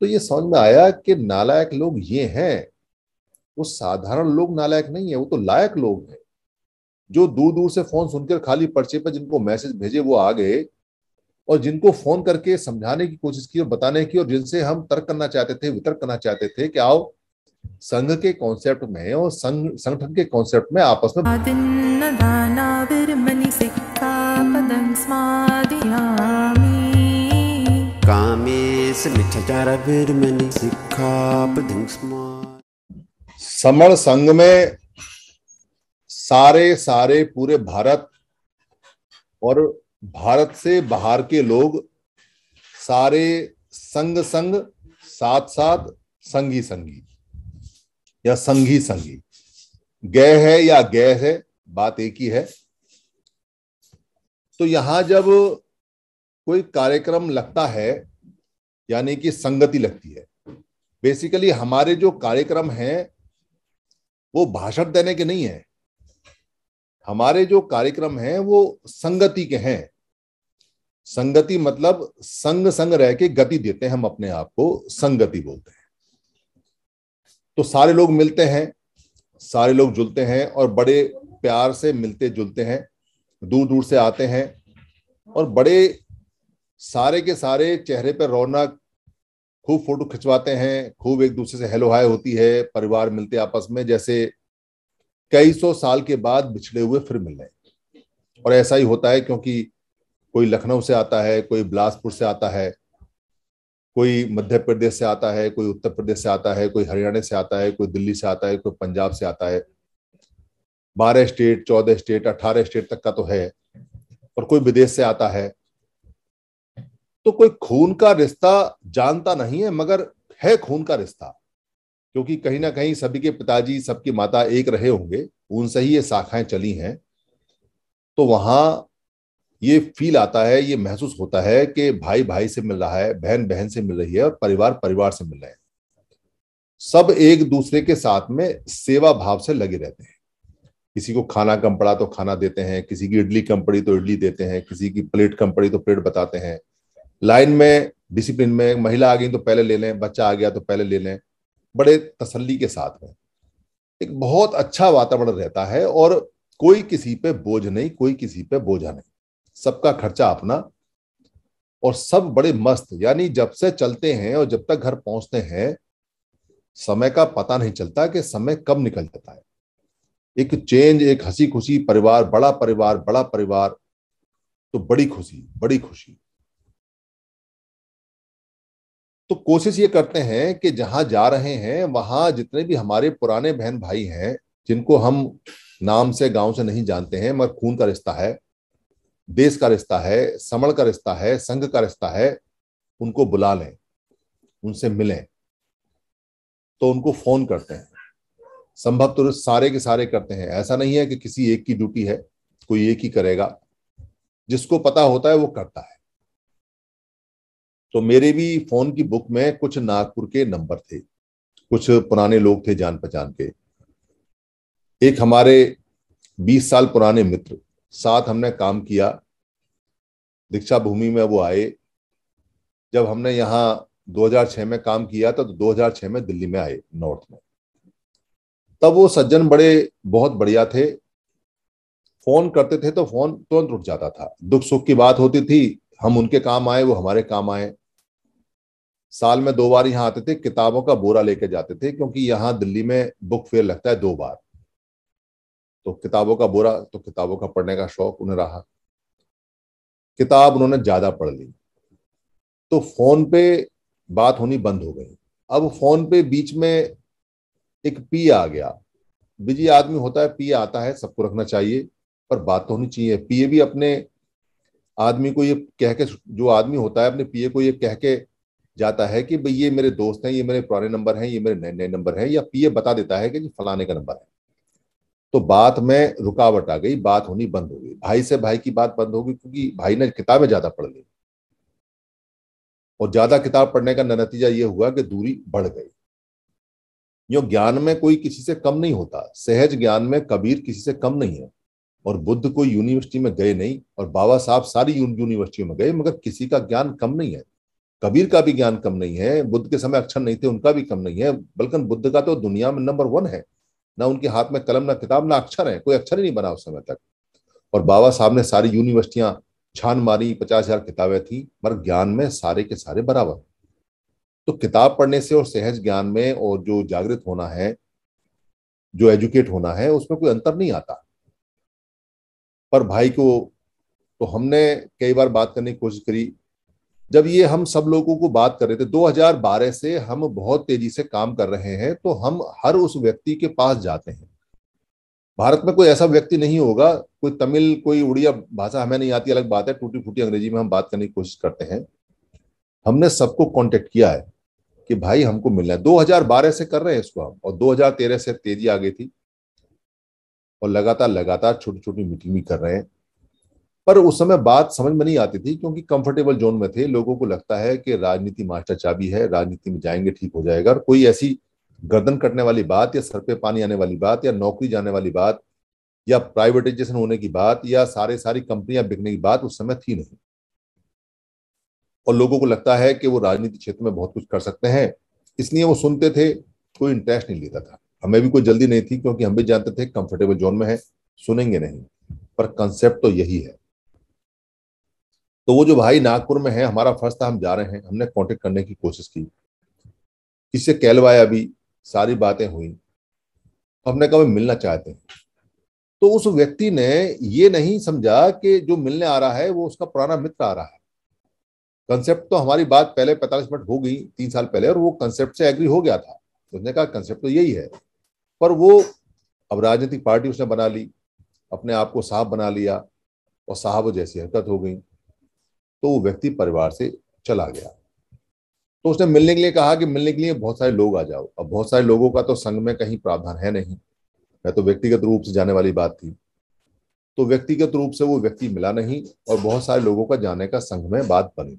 तो ये समझ में आया कि नालायक लोग ये हैं वो साधारण लोग नालायक नहीं है वो तो लायक लोग हैं जो दूर दूर से फोन सुनकर खाली पर्चे पर जिनको मैसेज भेजे वो आ गए और जिनको फोन करके समझाने की कोशिश की और बताने की और जिनसे हम तर्क करना चाहते थे वितर्क करना चाहते थे कि आओ संघ के कॉन्सेप्ट में और संघ संगठन के कॉन्सेप्ट में आपस में कामी समर संघ में सारे सारे पूरे भारत और भारत से बाहर के लोग सारे संग संग साथ साथ संगी संगी या संगी संगी गय है या गय है बात एक ही है तो यहां जब कोई कार्यक्रम लगता है यानी कि संगति लगती है बेसिकली हमारे जो कार्यक्रम हैं वो भाषण देने के नहीं है हमारे जो कार्यक्रम हैं वो संगति के हैं संगति मतलब संग संग रह के गति देते हैं हम अपने आप को संगति बोलते हैं तो सारे लोग मिलते हैं सारे लोग जुलते हैं और बड़े प्यार से मिलते जुलते हैं दूर दूर से आते हैं और बड़े सारे के सारे चेहरे पर रौनक खूब फोटो खिंचवाते हैं खूब एक दूसरे से हेलो हाय होती है परिवार मिलते आपस में जैसे कई सौ साल के बाद बिछड़े हुए फिर मिल रहे और ऐसा ही होता है क्योंकि कोई लखनऊ से आता है कोई बिलासपुर से आता है कोई मध्य प्रदेश से आता है कोई उत्तर प्रदेश से आता है कोई हरियाणा से आता है कोई दिल्ली से आता है कोई पंजाब से आता है बारह स्टेट चौदह स्टेट अट्ठारह स्टेट तक का तो है और कोई विदेश से आता है तो कोई खून का रिश्ता जानता नहीं है मगर है खून का रिश्ता क्योंकि कहीं ना कहीं सभी के पिताजी सबकी माता एक रहे होंगे उनसे ही ये शाखाएं चली हैं तो वहां ये फील आता है ये महसूस होता है कि भाई भाई से मिल रहा है बहन बहन से मिल रही है और परिवार परिवार से मिल रहे हैं सब एक दूसरे के साथ में सेवा भाव से लगे रहते हैं किसी को खाना कम पड़ा तो खाना देते हैं किसी की इडली कम पड़ी तो इडली देते हैं किसी की प्लेट कम पड़ी तो प्लेट बताते हैं लाइन में डिसिप्लिन में महिला आ गई तो पहले ले लें बच्चा आ गया तो पहले ले लें बड़े तसल्ली के साथ में एक बहुत अच्छा वातावरण रहता है और कोई किसी पे बोझ नहीं कोई किसी पे बोझा नहीं सबका खर्चा अपना और सब बड़े मस्त यानी जब से चलते हैं और जब तक घर पहुंचते हैं समय का पता नहीं चलता कि समय कब निकल जाता है एक चेंज एक हंसी खुशी परिवार बड़ा परिवार बड़ा परिवार तो बड़ी खुशी बड़ी खुशी तो कोशिश ये करते हैं कि जहां जा रहे हैं वहां जितने भी हमारे पुराने बहन भाई हैं जिनको हम नाम से गांव से नहीं जानते हैं मगर खून का रिश्ता है देश का रिश्ता है समण का रिश्ता है संघ का रिश्ता है उनको बुला लें उनसे मिलें तो उनको फोन करते हैं संभव तो सारे के सारे करते हैं ऐसा नहीं है कि किसी एक की ड्यूटी है कोई एक ही करेगा जिसको पता होता है वो करता है तो मेरे भी फोन की बुक में कुछ नागपुर के नंबर थे कुछ पुराने लोग थे जान पहचान के एक हमारे 20 साल पुराने मित्र साथ हमने काम किया दीक्षा भूमि में वो आए जब हमने यहाँ 2006 में काम किया तो 2006 में दिल्ली में आए नॉर्थ में तब वो सज्जन बड़े बहुत बढ़िया थे फोन करते थे तो फोन तुरंत उठ जाता था दुख सुख की बात होती थी हम उनके काम आए वो हमारे काम आए साल में दो बार यहाँ आते थे किताबों का बोरा लेके जाते थे क्योंकि यहाँ दिल्ली में बुक फेयर लगता है दो बार तो किताबों का बोरा तो किताबों का पढ़ने का शौक उन्हें रहा किताब उन्होंने ज्यादा पढ़ ली तो फोन पे बात होनी बंद हो गई अब फोन पे बीच में एक पी आ गया बिजी आदमी होता है पी आता है सबको रखना चाहिए पर बात तो होनी चाहिए पीए भी अपने आदमी को ये कह के जो आदमी होता है अपने पीए को ये कह के जाता है कि भाई ये मेरे दोस्त हैं ये मेरे पुराने नंबर हैं ये मेरे नए नए नंबर हैं या पीए बता देता है कि फलाने का नंबर है तो बात में रुकावट आ गई बात होनी बंद हो गई भाई से भाई की बात बंद होगी क्योंकि भाई ने किताबें ज्यादा पढ़ ली और ज्यादा किताब पढ़ने का नतीजा ये हुआ कि दूरी बढ़ गई यो ज्ञान में कोई किसी से कम नहीं होता सहज ज्ञान में कबीर किसी से कम नहीं है और बुद्ध कोई यूनिवर्सिटी में गए नहीं और बाबा साहब सारी यूनिवर्सिटियों में गए मगर किसी का ज्ञान कम नहीं है कबीर का भी ज्ञान कम नहीं है बुद्ध के समय अक्षर नहीं थे उनका भी कम नहीं है बल्कि बुद्ध का तो दुनिया में नंबर वन है ना उनके हाथ में कलम ना किताब ना अक्षर है कोई अक्षर ही नहीं बना उस समय तक और बाबा साहब ने सारी यूनिवर्सिटियां छान मारी पचास हजार किताबें थी पर ज्ञान में सारे के सारे बराबर तो किताब पढ़ने से और सहज ज्ञान में और जो जागृत होना है जो एजुकेट होना है उसमें कोई अंतर नहीं आता पर भाई को तो हमने कई बार बात करने की कोशिश करी जब ये हम सब लोगों को बात कर रहे थे 2012 से हम बहुत तेजी से काम कर रहे हैं तो हम हर उस व्यक्ति के पास जाते हैं भारत में कोई ऐसा व्यक्ति नहीं होगा कोई तमिल कोई उड़िया भाषा हमें नहीं आती अलग बात है टूटी फूटी अंग्रेजी में हम बात करने की कोशिश करते हैं हमने सबको कॉन्टेक्ट किया है कि भाई हमको मिलना है दो से कर रहे हैं इसको हम और दो से तेजी आ गई थी और लगातार लगातार छोटी छोटी मीटिंग भी कर रहे हैं पर उस समय बात समझ में नहीं आती थी क्योंकि कंफर्टेबल जोन में थे लोगों को लगता है कि राजनीति मास्टर चाबी है राजनीति में जाएंगे ठीक हो जाएगा और कोई ऐसी गर्दन कटने वाली बात या सर पे पानी आने वाली बात या नौकरी जाने वाली बात या प्राइवेटाइजेशन होने की बात या सारे सारी कंपनियां बिकने की बात उस समय थी नहीं और लोगों को लगता है कि वो राजनीति क्षेत्र में बहुत कुछ कर सकते हैं इसलिए वो सुनते थे कोई इंटरेस्ट नहीं लेता था हमें भी कोई जल्दी नहीं थी क्योंकि हम भी जानते थे कंफर्टेबल जोन में है सुनेंगे नहीं पर कंसेप्ट तो यही है तो वो जो भाई नागपुर में है हमारा फर्ज था हम जा रहे हैं हमने कांटेक्ट करने की कोशिश की इससे कहलवाया भी सारी बातें हुई हमने कहा मिलना चाहते हैं तो उस व्यक्ति ने ये नहीं समझा कि जो मिलने आ रहा है वो उसका पुराना मित्र आ रहा है कंसेप्ट तो हमारी बात पहले पैंतालीस मिनट हो गई तीन साल पहले और वो कंसेप्ट से एग्री हो गया था उसने कहा कंसेप्ट तो यही है पर वो अब राजनीतिक पार्टी उसने बना ली अपने आप को साहब बना लिया और साहब जैसी हरकत हो गई तो वो व्यक्ति परिवार से चला गया तो उसने मिलने के लिए कहा कि मिलने के लिए बहुत सारे लोग आ जाओ अब बहुत सारे लोगों का तो संघ में कहीं प्रावधान है नहीं मैं तो व्यक्तिगत रूप से जाने वाली बात थी तो व्यक्तिगत रूप से वो व्यक्ति मिला नहीं और बहुत सारे लोगों का जाने का संघ में बात बनी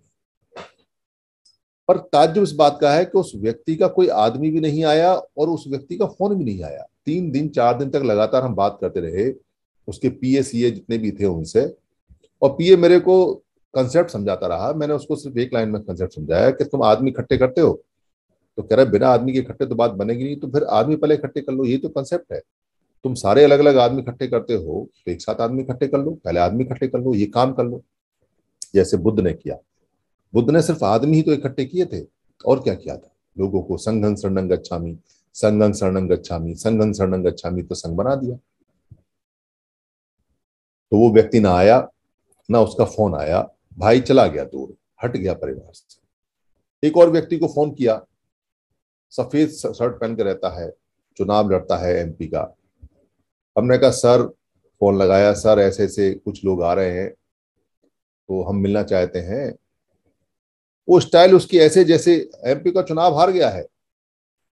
पर ताज्जुब इस बात का है कि उस व्यक्ति का कोई आदमी भी नहीं आया और उस व्यक्ति का फोन भी नहीं आया तीन दिन चार दिन तक लगातार हम बात करते रहे उसके पीए सीए जितने भी थे उनसे और पीए मेरे को कंसेप्ट समझाता रहा मैंने उसको सिर्फ एक लाइन में कंसेप्ट समझाया कि तुम आदमी इकट्ठे करते हो तो कह रहे बिना आदमी के इकट्ठे तो बात बनेगी नहीं तो फिर आदमी पहले इकट्ठे कर लो ये तो कंसेप्ट है तुम सारे अलग अलग आदमी इकट्ठे करते हो तो एक साथ आदमी इकट्ठे कर लो पहले आदमी इकट्ठे कर लो ये काम कर लो जैसे बुद्ध ने किया बुद्ध ने सिर्फ आदमी ही तो इकट्ठे किए थे और क्या किया था लोगों को संघन शरणंग अच्छामी संघन शरणंग अच्छामी संघन शरणंग अच्छामी तो संघ बना दिया तो वो व्यक्ति ना आया ना उसका फोन आया भाई चला गया दूर हट गया परिवार से एक और व्यक्ति को फोन किया सफेद शर्ट पहन के रहता है चुनाव लड़ता है एमपी का हमने कहा सर फोन लगाया सर ऐसे ऐसे कुछ लोग आ रहे हैं तो हम मिलना चाहते हैं वो स्टाइल उसकी ऐसे जैसे एमपी का चुनाव हार गया है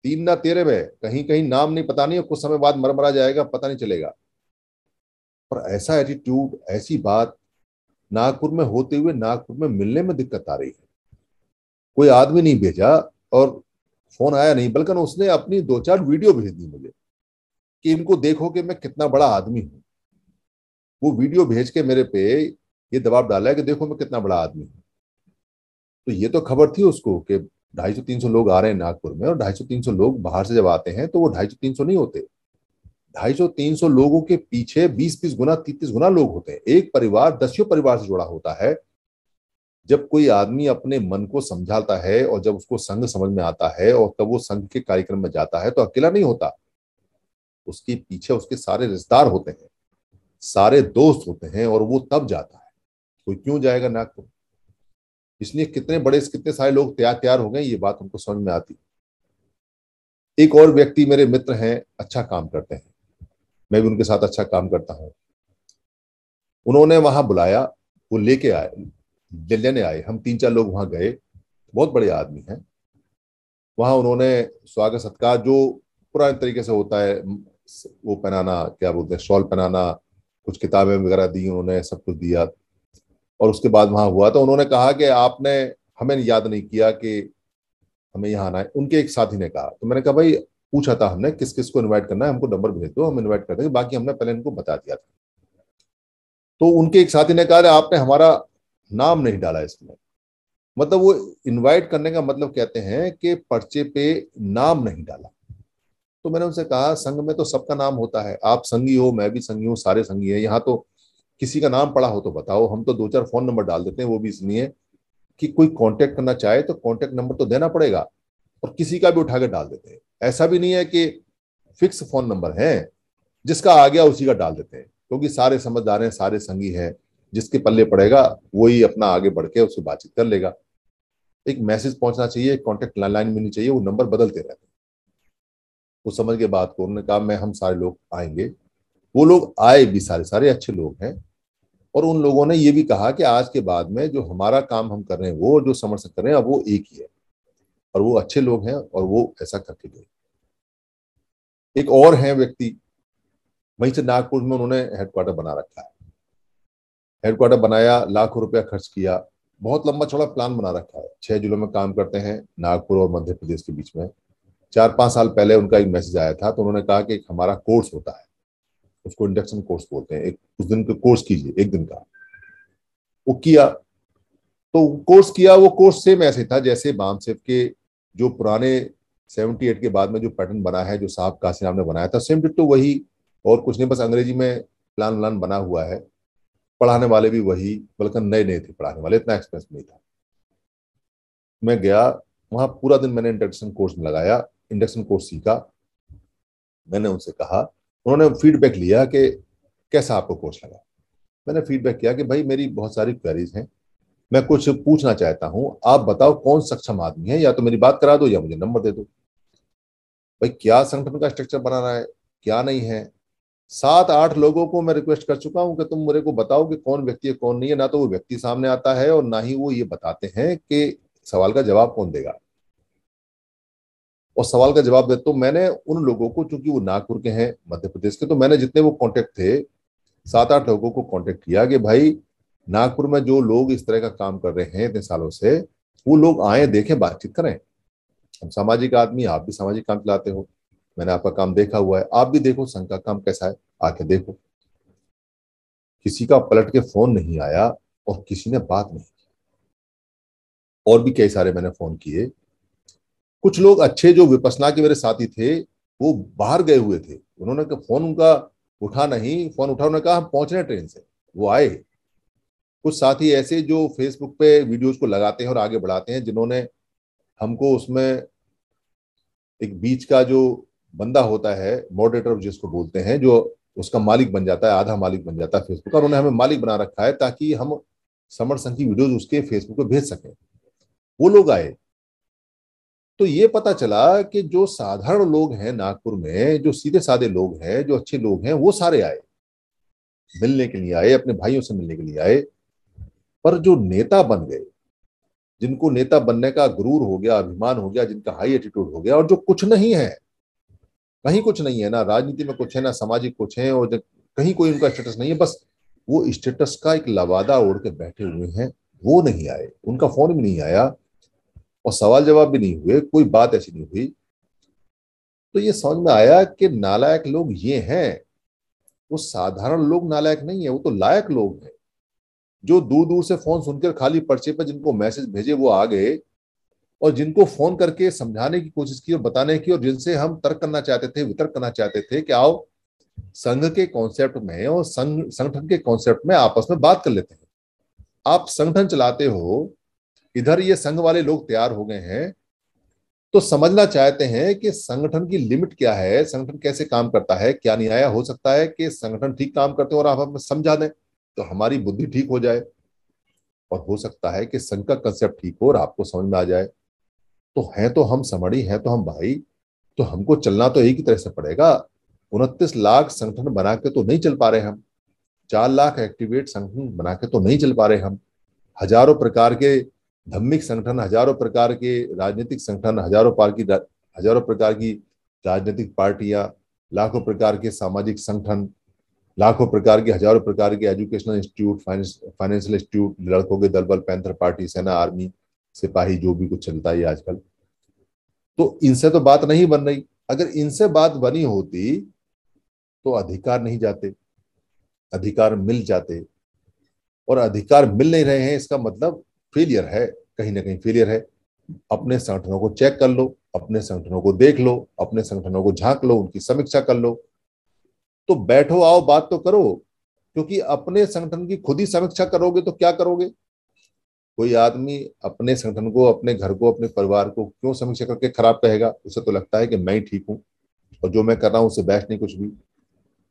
तीन ना तेरे में कहीं कहीं नाम नहीं पता नहीं कुछ समय बाद मरमरा जाएगा पता नहीं चलेगा पर ऐसा एटीट्यूड ऐसी बात नागपुर में होते हुए नागपुर में मिलने में दिक्कत आ रही है कोई आदमी नहीं भेजा और फोन आया नहीं बल्कि उसने अपनी दो चार वीडियो भेज दी मुझे कि इनको देखो कि मैं कितना बड़ा आदमी हूँ वो वीडियो भेज के मेरे पे ये दबाव डाला है कि देखो मैं कितना बड़ा आदमी हूं तो ये तो खबर थी उसको कि ढाई सौ तीन सौ लोग आ रहे हैं नागपुर में और ढाई सौ तीन सौ लोग बाहर से जब आते हैं तो वो ढाई सौ तीन सौ नहीं होते ढाई सौ तीन सौ लोगों के पीछे बीस बीस गुना तीतीस गुना लोग होते हैं एक परिवार दसियों परिवार से जुड़ा होता है जब कोई आदमी अपने मन को समझाता है और जब उसको संघ समझ में आता है और तब वो संघ के कार्यक्रम में जाता है तो अकेला नहीं होता उसके पीछे उसके सारे रिश्तेदार होते हैं सारे दोस्त होते हैं और वो तब जाता है कोई क्यों जाएगा नागपुर इसलिए कितने बड़े कितने सारे लोग तैयार तैयार हो गए ये बात उनको समझ में आती एक और व्यक्ति मेरे मित्र हैं अच्छा काम करते हैं मैं भी उनके साथ अच्छा काम करता हूँ उन्होंने वहां बुलाया वो लेके आए लेने आए हम तीन चार लोग वहां गए बहुत बड़े आदमी हैं वहां उन्होंने स्वागत सत्कार जो पुराने तरीके से होता है वो पहनाना क्या बोलते हैं शॉल पहनाना कुछ किताबें वगैरह दी उन्होंने सब कुछ दिया और उसके बाद वहां हुआ तो उन्होंने कहा कि आपने हमें याद नहीं किया कि हमें यहाँ आना है उनके एक साथी ने कहा तो मैंने कहा भाई पूछा था हमने किस किस को इनवाइट करना है हमको नंबर भेज दो हम इनवाइट कर देंगे बाकी हमने पहले इनको बता दिया था तो उनके एक साथी ने कहा आपने हमारा नाम नहीं डाला इसमें मतलब वो इनवाइट करने का मतलब कहते हैं कि पर्चे पे नाम नहीं डाला तो मैंने उनसे कहा संघ में तो सबका नाम होता है आप संगी हो मैं भी संगी हूँ सारे संगी है यहाँ तो किसी का नाम पड़ा हो तो बताओ हम तो दो चार फोन नंबर डाल देते हैं वो भी इसलिए कि कोई कांटेक्ट करना चाहे तो कांटेक्ट नंबर तो देना पड़ेगा और किसी का भी उठाकर डाल देते हैं ऐसा भी नहीं है कि फिक्स फोन नंबर है जिसका आ गया उसी का डाल देते हैं क्योंकि सारे समझदार हैं सारे संगी हैं जिसके पल्ले पड़ेगा वही अपना आगे बढ़ के उससे बातचीत कर लेगा एक मैसेज पहुंचना चाहिए कॉन्टेक्ट लाइन मिलनी चाहिए वो नंबर बदलते रहते हैं वो समझ के बात को उन्होंने कहा मैं हम सारे लोग आएंगे वो लोग आए भी सारे सारे अच्छे लोग हैं और उन लोगों ने ये भी कहा कि आज के बाद में जो हमारा काम हम कर रहे हैं वो जो समर्थन कर रहे हैं अब वो एक ही है और वो अच्छे लोग हैं और वो ऐसा करके गए एक और है व्यक्ति वहीं से नागपुर में उन्होंने हेडक्वार्टर बना रखा है हेडक्वार्टर बनाया लाखों रुपया खर्च किया बहुत लंबा चौड़ा प्लान बना रखा है छह जिलों में काम करते हैं नागपुर और मध्य प्रदेश के बीच में चार पांच साल पहले उनका एक मैसेज आया था तो उन्होंने कहा कि हमारा कोर्स होता है उसको इंडक्शन कोर्स बोलते हैं एक उस दिन का कोर्स कीजिए एक दिन का वो किया तो कोर्स किया वो कोर्स सेम ऐसे था जैसे बाम सेफ के जो पुराने 78 के बाद में जो पैटर्न बना है जो साहब कासिम ने बनाया था सेम टू तो वही और कुछ नहीं बस अंग्रेजी में प्लान व्लान बना हुआ है पढ़ाने वाले भी वही बल्कि नए नए थे पढ़ाने वाले इतना एक्सपीरियंस नहीं था मैं गया वहां पूरा दिन मैंने इंडक्शन कोर्स में लगाया इंडक्शन कोर्स सीखा मैंने उनसे कहा उन्होंने फीडबैक लिया कि कैसा आपको कोर्स लगा मैंने फीडबैक किया कि भाई मेरी बहुत सारी क्वेरीज हैं मैं कुछ पूछना चाहता हूं आप बताओ कौन सक्षम आदमी है या तो मेरी बात करा दो या मुझे नंबर दे दो भाई क्या संगठन का स्ट्रक्चर बना रहा है क्या नहीं है सात आठ लोगों को मैं रिक्वेस्ट कर चुका हूं कि तुम मेरे को बताओ कि कौन व्यक्ति है कौन नहीं है ना तो वो व्यक्ति सामने आता है और ना ही वो ये बताते हैं कि सवाल का जवाब कौन देगा और सवाल का जवाब दे तो मैंने उन लोगों को चूंकि वो नागपुर के हैं मध्य प्रदेश के तो मैंने जितने वो कॉन्टेक्ट थे सात आठ लोगों को कॉन्टेक्ट किया कि भाई नागपुर में जो लोग इस तरह का काम कर रहे हैं इतने सालों से वो लोग आए देखें बातचीत करें हम सामाजिक आदमी आप भी सामाजिक काम चलाते हो मैंने आपका काम देखा हुआ है आप भी देखो संघ का काम कैसा है आके देखो किसी का पलट के फोन नहीं आया और किसी ने बात नहीं की और भी कई सारे मैंने फोन किए कुछ लोग अच्छे जो विपसना के मेरे साथी थे वो बाहर गए हुए थे उन्होंने फोन उनका उठा नहीं फोन उठा उन्होंने कहा हम पहुंच रहे ट्रेन से वो आए कुछ साथी ऐसे जो फेसबुक पे वीडियोस को लगाते हैं और आगे बढ़ाते हैं जिन्होंने हमको उसमें एक बीच का जो बंदा होता है मॉडरेटर जिसको बोलते हैं जो उसका मालिक बन जाता है आधा मालिक बन जाता है फेसबुक का उन्होंने हमें मालिक बना रखा है ताकि हम समर संघ की वीडियोज उसके फेसबुक पे भेज सकें वो लोग आए तो ये पता चला कि जो साधारण लोग हैं नागपुर में जो सीधे साधे लोग हैं जो अच्छे लोग हैं वो सारे आए मिलने के लिए आए अपने भाइयों से मिलने के लिए आए पर जो नेता बन गए जिनको नेता बनने का गुरूर हो गया अभिमान हो गया जिनका हाई एटीट्यूड हो गया और जो कुछ नहीं है कहीं कुछ नहीं है ना राजनीति में कुछ है ना सामाजिक कुछ है और कहीं कोई उनका स्टेटस नहीं है बस वो स्टेटस का एक लवादा ओढ़ के बैठे हुए हैं वो नहीं आए उनका फोन भी नहीं आया और सवाल जवाब भी नहीं हुए कोई बात ऐसी नहीं हुई तो ये समझ में आया कि नालायक लोग ये हैं वो साधारण लोग नालायक नहीं है वो तो लायक लोग हैं जो दूर दूर से फोन सुनकर खाली पर्चे पर जिनको मैसेज भेजे वो आ गए और जिनको फोन करके समझाने की कोशिश की और बताने की और जिनसे हम तर्क करना चाहते थे वितर्क करना चाहते थे कि आओ संघ के कॉन्सेप्ट में और संघ संगठन के कॉन्सेप्ट में आपस में बात कर लेते हैं आप संगठन चलाते हो इधर ये संघ वाले लोग तैयार हो गए हैं तो समझना चाहते हैं कि संगठन की लिमिट क्या है संगठन कैसे काम करता है क्या न्याय हो सकता है कि संगठन ठीक काम करते हो और आप हमें समझा दें तो हमारी बुद्धि ठीक हो जाए और हो सकता है कि संघ का कंसेप्ट ठीक हो और आपको समझ में आ जाए तो है तो हम समणी हैं तो हम भाई तो हमको चलना तो एक ही तरह से पड़ेगा उनतीस लाख संगठन बना के तो नहीं चल पा रहे हम चार लाख एक्टिवेट संगठन बना के तो नहीं चल पा रहे हम हजारों प्रकार के धम्मिक संगठन हजारों प्रकार के राजनीतिक संगठन हजारों प्रकार की हजारों प्रकार की राजनीतिक पार्टियां लाखों प्रकार के सामाजिक संगठन लाखों प्रकार के हजारों प्रकार के एजुकेशनल इंस्टीट्यूट फाइनेंशियल इंस्टीट्यूट लड़कों के दलबल पैंथर पार्टी सेना आर्मी सिपाही जो भी कुछ चलता है आजकल तो इनसे तो बात नहीं बन रही अगर इनसे बात बनी होती तो अधिकार नहीं जाते अधिकार मिल जाते और अधिकार मिल नहीं रहे हैं इसका मतलब फेलियर है कहीं ना कहीं फेलियर है अपने संगठनों को चेक कर लो अपने संगठनों को देख लो अपने संगठनों को झांक लो उनकी समीक्षा कर लो तो बैठो आओ बात तो करो क्योंकि अपने संगठन की खुद ही समीक्षा करोगे तो क्या करोगे कोई आदमी अपने संगठन को अपने घर को अपने परिवार को क्यों समीक्षा करके खराब कहेगा उसे तो लगता है कि मैं ही ठीक हूं और जो मैं कर रहा हूं उसे बैठ नहीं कुछ भी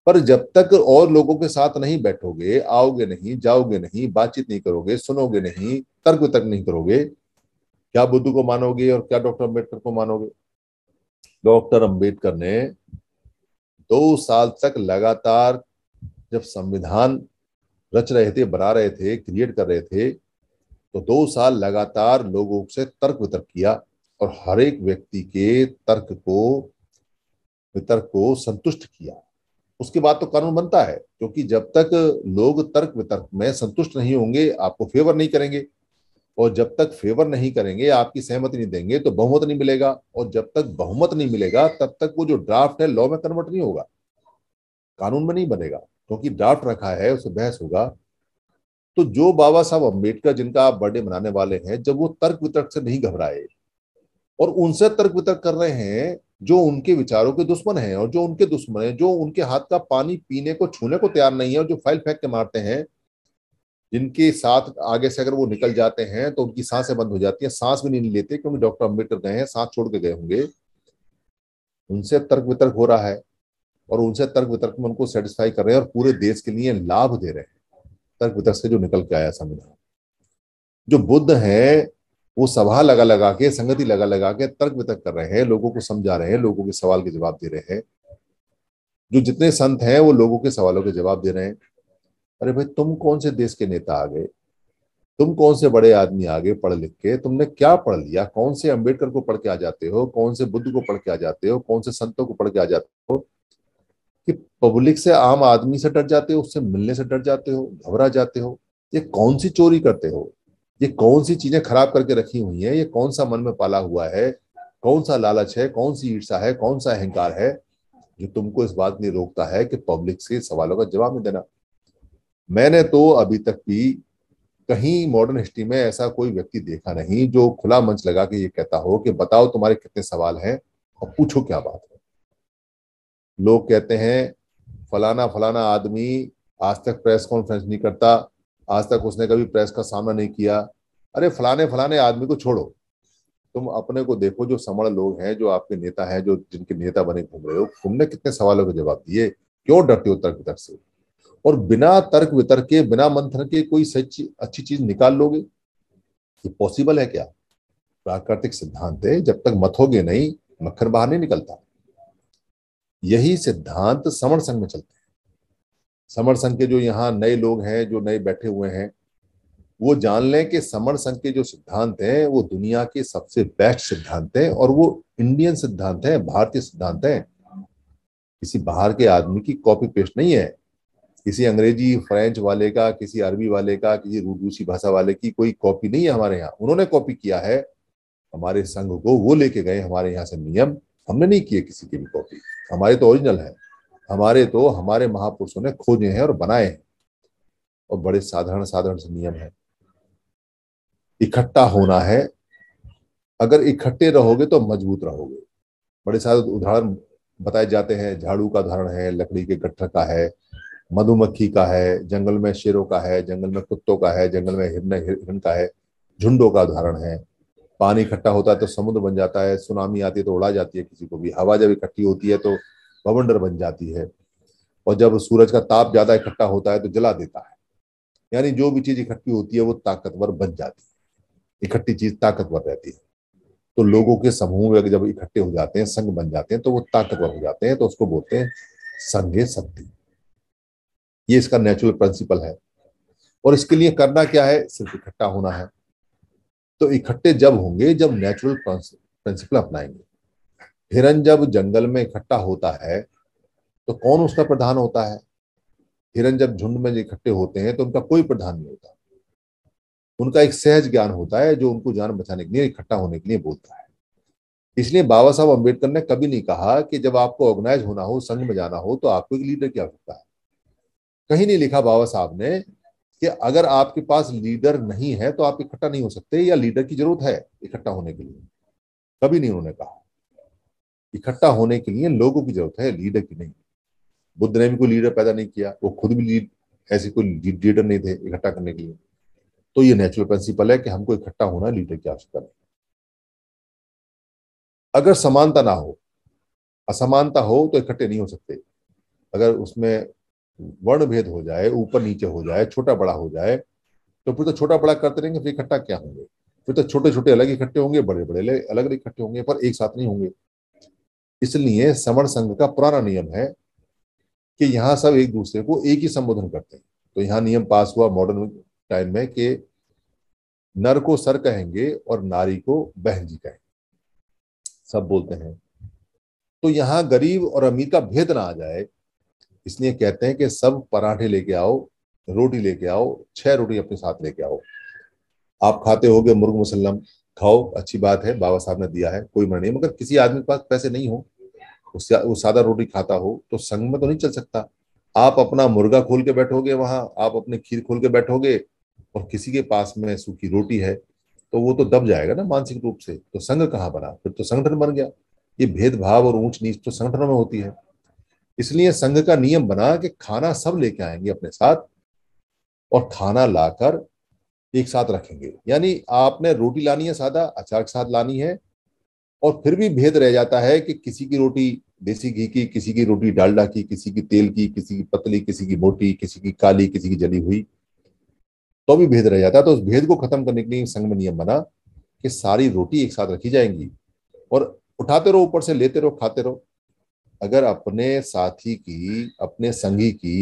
पर जब तक और लोगों के साथ नहीं बैठोगे आओगे नहीं जाओगे नहीं बातचीत नहीं करोगे सुनोगे नहीं तर्क तर्क नहीं करोगे क्या बुद्ध को मानोगे और क्या डॉक्टर अम्बेडकर को मानोगे डॉक्टर अम्बेडकर ने दो साल तक लगातार जब संविधान रच रहे थे बना रहे थे क्रिएट कर रहे थे तो दो साल लगातार लोगों से तर्क वितर्क किया और हर एक व्यक्ति के तर्क को वितर्क को संतुष्ट किया उसके बाद तो कानून बनता है क्योंकि जब तक लोग तर्क वितर्क में संतुष्ट नहीं होंगे आपको फेवर नहीं करेंगे और जब तक फेवर नहीं करेंगे आपकी सहमति नहीं देंगे तो बहुमत नहीं मिलेगा और जब तक बहुमत नहीं मिलेगा तब तक वो जो ड्राफ्ट है लॉ में कन्वर्ट नहीं होगा कानून में नहीं बनेगा क्योंकि ड्राफ्ट रखा है उससे बहस होगा तो जो बाबा साहब अम्बेडकर जिनका आप बर्थडे मनाने वाले हैं जब वो तर्क वितर्क से नहीं घबराए और उनसे तर्क वितर्क कर रहे हैं जो उनके विचारों के दुश्मन हैं और जो उनके दुश्मन हैं जो उनके हाथ का पानी पीने को छूने को तैयार नहीं है और जो फाइल फेंक के मारते हैं जिनके साथ आगे से अगर वो निकल जाते हैं तो उनकी सांसें बंद हो जाती हैं सांस भी नहीं लेते क्योंकि डॉक्टर अम्बेडकर गए हैं सांस छोड़ के गए होंगे उनसे तर्क वितर्क हो रहा है और उनसे तर्क वितर्क में उनको सेटिस्फाई कर रहे हैं और पूरे देश के लिए लाभ दे रहे हैं तर्क वितर्क से जो निकल के आया संविधान जो बुद्ध है वो सभा लगा लगा के संगति लगा लगा के तर्क वितर्क कर रहे हैं लोगों को समझा रहे हैं लोगों के सवाल के जवाब दे रहे हैं जो जितने संत हैं वो लोगों के सवालों के जवाब दे रहे हैं अरे भाई तुम कौन से देश के नेता आ गए तुम कौन से बड़े आदमी आ गए पढ़ लिख के तुमने क्या पढ़ लिया कौन से अंबेडकर को पढ़ के आ जाते हो कौन से बुद्ध को पढ़ के आ जाते हो कौन से संतों को पढ़ के आ जाते हो कि पब्लिक से आम आदमी से डर जाते हो उससे मिलने से डर जाते हो घबरा जाते हो ये कौन सी चोरी करते हो ये कौन सी चीजें खराब करके रखी हुई हैं ये कौन सा मन में पाला हुआ है कौन सा लालच है कौन सी ईर्षा है कौन सा अहंकार है जो तुमको इस बात नहीं रोकता है कि पब्लिक से सवालों का जवाब नहीं देना मैंने तो अभी तक भी कहीं मॉडर्न हिस्ट्री में ऐसा कोई व्यक्ति देखा नहीं जो खुला मंच लगा के ये कहता हो कि बताओ तुम्हारे कितने सवाल हैं और पूछो क्या बात है लोग कहते हैं फलाना फलाना आदमी आज तक प्रेस कॉन्फ्रेंस नहीं करता आज तक उसने कभी प्रेस का सामना नहीं किया अरे फलाने फलाने आदमी को छोड़ो तुम अपने को देखो जो समण लोग हैं जो आपके नेता हैं जो जिनके नेता बने घूम रहे हो तुमने कितने सवालों के जवाब दिए क्यों डरते हो तर्क तक से और बिना तर्क वितर्क के बिना मंथन के कोई सच्ची अच्छी चीज निकाल लोगे ये पॉसिबल है क्या प्राकृतिक सिद्धांत है जब तक मथोगे नहीं मक्खन बाहर नहीं निकलता यही सिद्धांत समर संघ में चलते हैं समर संघ के जो यहाँ नए लोग हैं जो नए बैठे हुए हैं वो जान लें कि समर संघ के जो सिद्धांत हैं वो दुनिया के सबसे बेस्ट सिद्धांत हैं और वो इंडियन सिद्धांत हैं भारतीय सिद्धांत हैं किसी बाहर के आदमी की कॉपी पेस्ट नहीं है किसी अंग्रेजी फ्रेंच वाले का किसी अरबी वाले का किसी रूसी भाषा वाले की कोई कॉपी नहीं है हमारे यहाँ उन्होंने कॉपी किया है हमारे संघ को वो लेके गए हमारे यहाँ से नियम हमने नहीं किए किसी की भी कॉपी हमारे तो ओरिजिनल है हमारे तो हमारे महापुरुषों ने खोजे हैं और बनाए हैं और बड़े साधारण साधारण से नियम है इकट्ठा होना है अगर इकट्ठे रहोगे तो मजबूत रहोगे बड़े सारे उदाहरण बताए जाते हैं झाड़ू का उदाहरण है लकड़ी के गट्ठर का है मधुमक्खी का है जंगल में शेरों का है जंगल में कुत्तों का है जंगल में हिरन हिरन का है झुंडों का उदाहरण है पानी इकट्ठा होता है तो समुद्र बन जाता है सुनामी आती है तो उड़ा जाती है किसी को भी हवा जब इकट्ठी होती है तो भवंडर बन जाती है और जब सूरज का ताप ज्यादा इकट्ठा होता है तो जला देता है यानी जो भी चीज इकट्ठी होती है वो ताकतवर बन जाती है इकट्ठी चीज ताकतवर रहती है तो लोगों के समूह में जब इकट्ठे हो जाते हैं संघ बन जाते हैं तो वो ताकतवर हो जाते हैं तो उसको बोलते हैं संघे शक्ति ये इसका नेचुरल प्रिंसिपल है और इसके लिए करना क्या है सिर्फ इकट्ठा होना है तो इकट्ठे जब होंगे जब नेचुरल प्रिंसिपल अपनाएंगे हिरन जब जंगल में इकट्ठा होता है तो कौन उसका प्रधान होता है हिरन जब झुंड में इकट्ठे होते हैं तो उनका कोई प्रधान नहीं होता उनका एक सहज ज्ञान होता है जो उनको जान बचाने के लिए इकट्ठा होने के लिए बोलता है इसलिए बाबा साहब अम्बेडकर ने कभी नहीं कहा कि जब आपको ऑर्गेनाइज होना हो संघ में जाना हो तो आपको एक लीडर की आवश्यकता है कहीं नहीं लिखा बाबा साहब ने कि अगर आपके पास लीडर नहीं है तो आप इकट्ठा नहीं हो सकते या लीडर की जरूरत है इकट्ठा होने के लिए कभी नहीं उन्होंने कहा इकट्ठा होने के लिए लोगों की जरूरत है लीडर की नहीं बुद्ध ने भी कोई लीडर पैदा नहीं किया वो खुद भी लीड ऐसे कोई लीडर नहीं थे इकट्ठा करने के लिए तो ये नेचुरल प्रिंसिपल है कि हमको इकट्ठा होना लीडर की आवश्यकता नहीं अगर समानता ना हो असमानता हो तो इकट्ठे नहीं हो सकते अगर उसमें वर्ण भेद हो जाए ऊपर नीचे हो जाए छोटा बड़ा हो जाए तो फिर तो छोटा बड़ा करते रहेंगे फिर इकट्ठा क्या होंगे फिर तो छोटे छोटे अलग इकट्ठे होंगे बड़े बड़े अलग इकट्ठे होंगे पर एक साथ नहीं होंगे इसलिए समण संघ का पुराना नियम है कि यहाँ सब एक दूसरे को एक ही संबोधन करते हैं तो यहाँ नियम पास हुआ मॉडर्न टाइम में कि नर को सर कहेंगे और नारी को बहन जी कहेंगे सब बोलते हैं तो यहाँ गरीब और अमीर का भेद ना आ जाए इसलिए कहते हैं कि सब पराठे लेके आओ रोटी लेके आओ छह रोटी अपने साथ लेके आओ आप खाते हो गए मुर्ग मुसलम खाओ अच्छी बात है बाबा साहब ने दिया है कोई मना नहीं मगर किसी आदमी के पास पैसे नहीं हो वो सादा रोटी खाता हो तो संग में तो नहीं चल सकता आप अपना मुर्गा खोल के बैठोगे वहां आप अपने खीर खोल के बैठोगे और किसी के पास में सूखी रोटी है तो वो तो दब जाएगा ना मानसिक रूप से तो संघ कहाँ बना फिर तो संगठन बन गया ये भेदभाव और ऊंच नीच तो संगठनों में होती है इसलिए संघ का नियम बना कि खाना सब लेके आएंगे अपने साथ और खाना लाकर एक साथ रखेंगे यानी आपने रोटी लानी है सादा अचार के साथ लानी है और फिर भी भेद रह जाता है कि किसी की रोटी देसी घी की किसी की रोटी डालडा की किसी की तेल की किसी की पतली किसी की मोटी किसी की काली किसी की जली हुई तो भी भेद रह जाता है तो उस भेद को खत्म करने के लिए संघ में नियम बना कि सारी रोटी एक साथ रखी जाएंगी और उठाते रहो ऊपर से लेते रहो खाते रहो अगर अपने साथी की अपने संगी की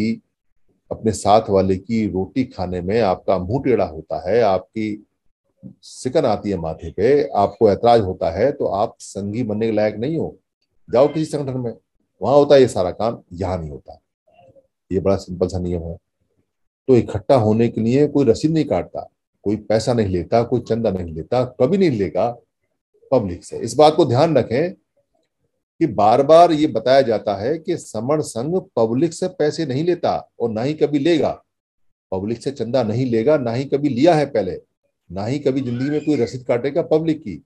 अपने साथ वाले की रोटी खाने में आपका मुंह टेढ़ा होता है आपकी सिकन आती है माथे पे आपको ऐतराज होता है तो आप संगी बनने के लायक नहीं हो जाओ किसी संगठन में वहां होता है ये सारा काम यहाँ नहीं होता ये बड़ा सिंपल सा नियम है तो इकट्ठा होने के लिए कोई रसीद नहीं काटता कोई पैसा नहीं लेता कोई चंदा नहीं लेता कभी नहीं लेगा पब्लिक से इस बात को ध्यान रखें कि बार बार ये बताया जाता है कि समण संघ पब्लिक से पैसे नहीं लेता और ना ही कभी लेगा पब्लिक से चंदा नहीं लेगा ना ही कभी लिया है पहले ना ही कभी जिंदगी में कोई रसीद काटेगा पब्लिक की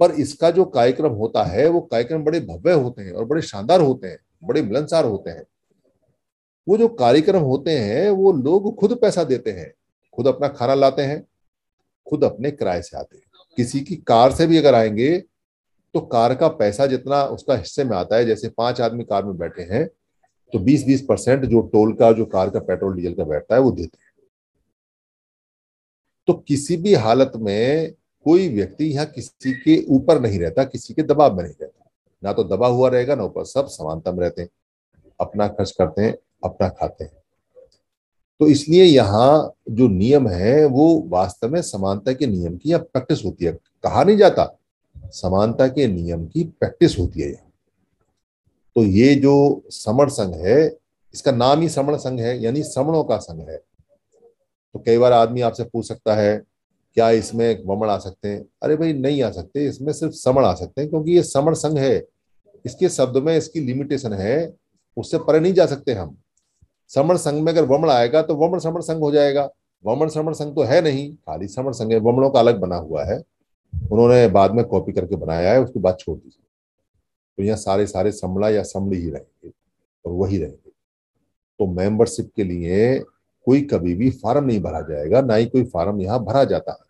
पर इसका जो कार्यक्रम होता है वो कार्यक्रम बड़े भव्य होते हैं और बड़े शानदार होते हैं बड़े मिलनसार होते हैं वो जो कार्यक्रम होते हैं वो लोग खुद पैसा देते हैं खुद अपना खाना लाते हैं खुद अपने किराए से आते हैं किसी की कार से भी अगर आएंगे तो कार का पैसा जितना उसका हिस्से में आता है जैसे पांच आदमी कार में बैठे हैं तो बीस बीस परसेंट जो टोल का जो कार का पेट्रोल डीजल का बैठता है वो देते हैं तो किसी भी हालत में कोई व्यक्ति यहाँ किसी के ऊपर नहीं रहता किसी के दबाव में नहीं रहता ना तो दबा हुआ रहेगा ना ऊपर सब समानता में रहते हैं अपना खर्च करते हैं अपना खाते हैं तो इसलिए यहाँ जो नियम है वो वास्तव में समानता के नियम की यहाँ प्रैक्टिस होती है कहा नहीं जाता समानता के नियम की प्रैक्टिस होती है यहाँ तो ये जो समण संघ है इसका नाम ही समण संघ है यानी समणों का संघ है तो कई बार आदमी आपसे पूछ सकता है क्या इसमें वमण आ सकते हैं अरे भाई नहीं आ सकते इसमें सिर्फ समण आ सकते हैं क्योंकि ये समण संघ है इसके शब्द में इसकी लिमिटेशन है उससे परे नहीं जा सकते हम समण संघ में अगर वमण आएगा तो वमण समण संघ हो जाएगा वमण समण संघ तो है नहीं खाली समण संघ है वमणों का अलग बना हुआ है उन्होंने बाद में कॉपी करके बनाया है उसके बाद छोड़ दीजिए तो यहाँ सारे सारे समला या समली ही रहेंगे और वही रहेंगे तो मेंबरशिप के लिए कोई कभी भी फार्म नहीं भरा जाएगा ना ही कोई फार्म यहाँ भरा जाता है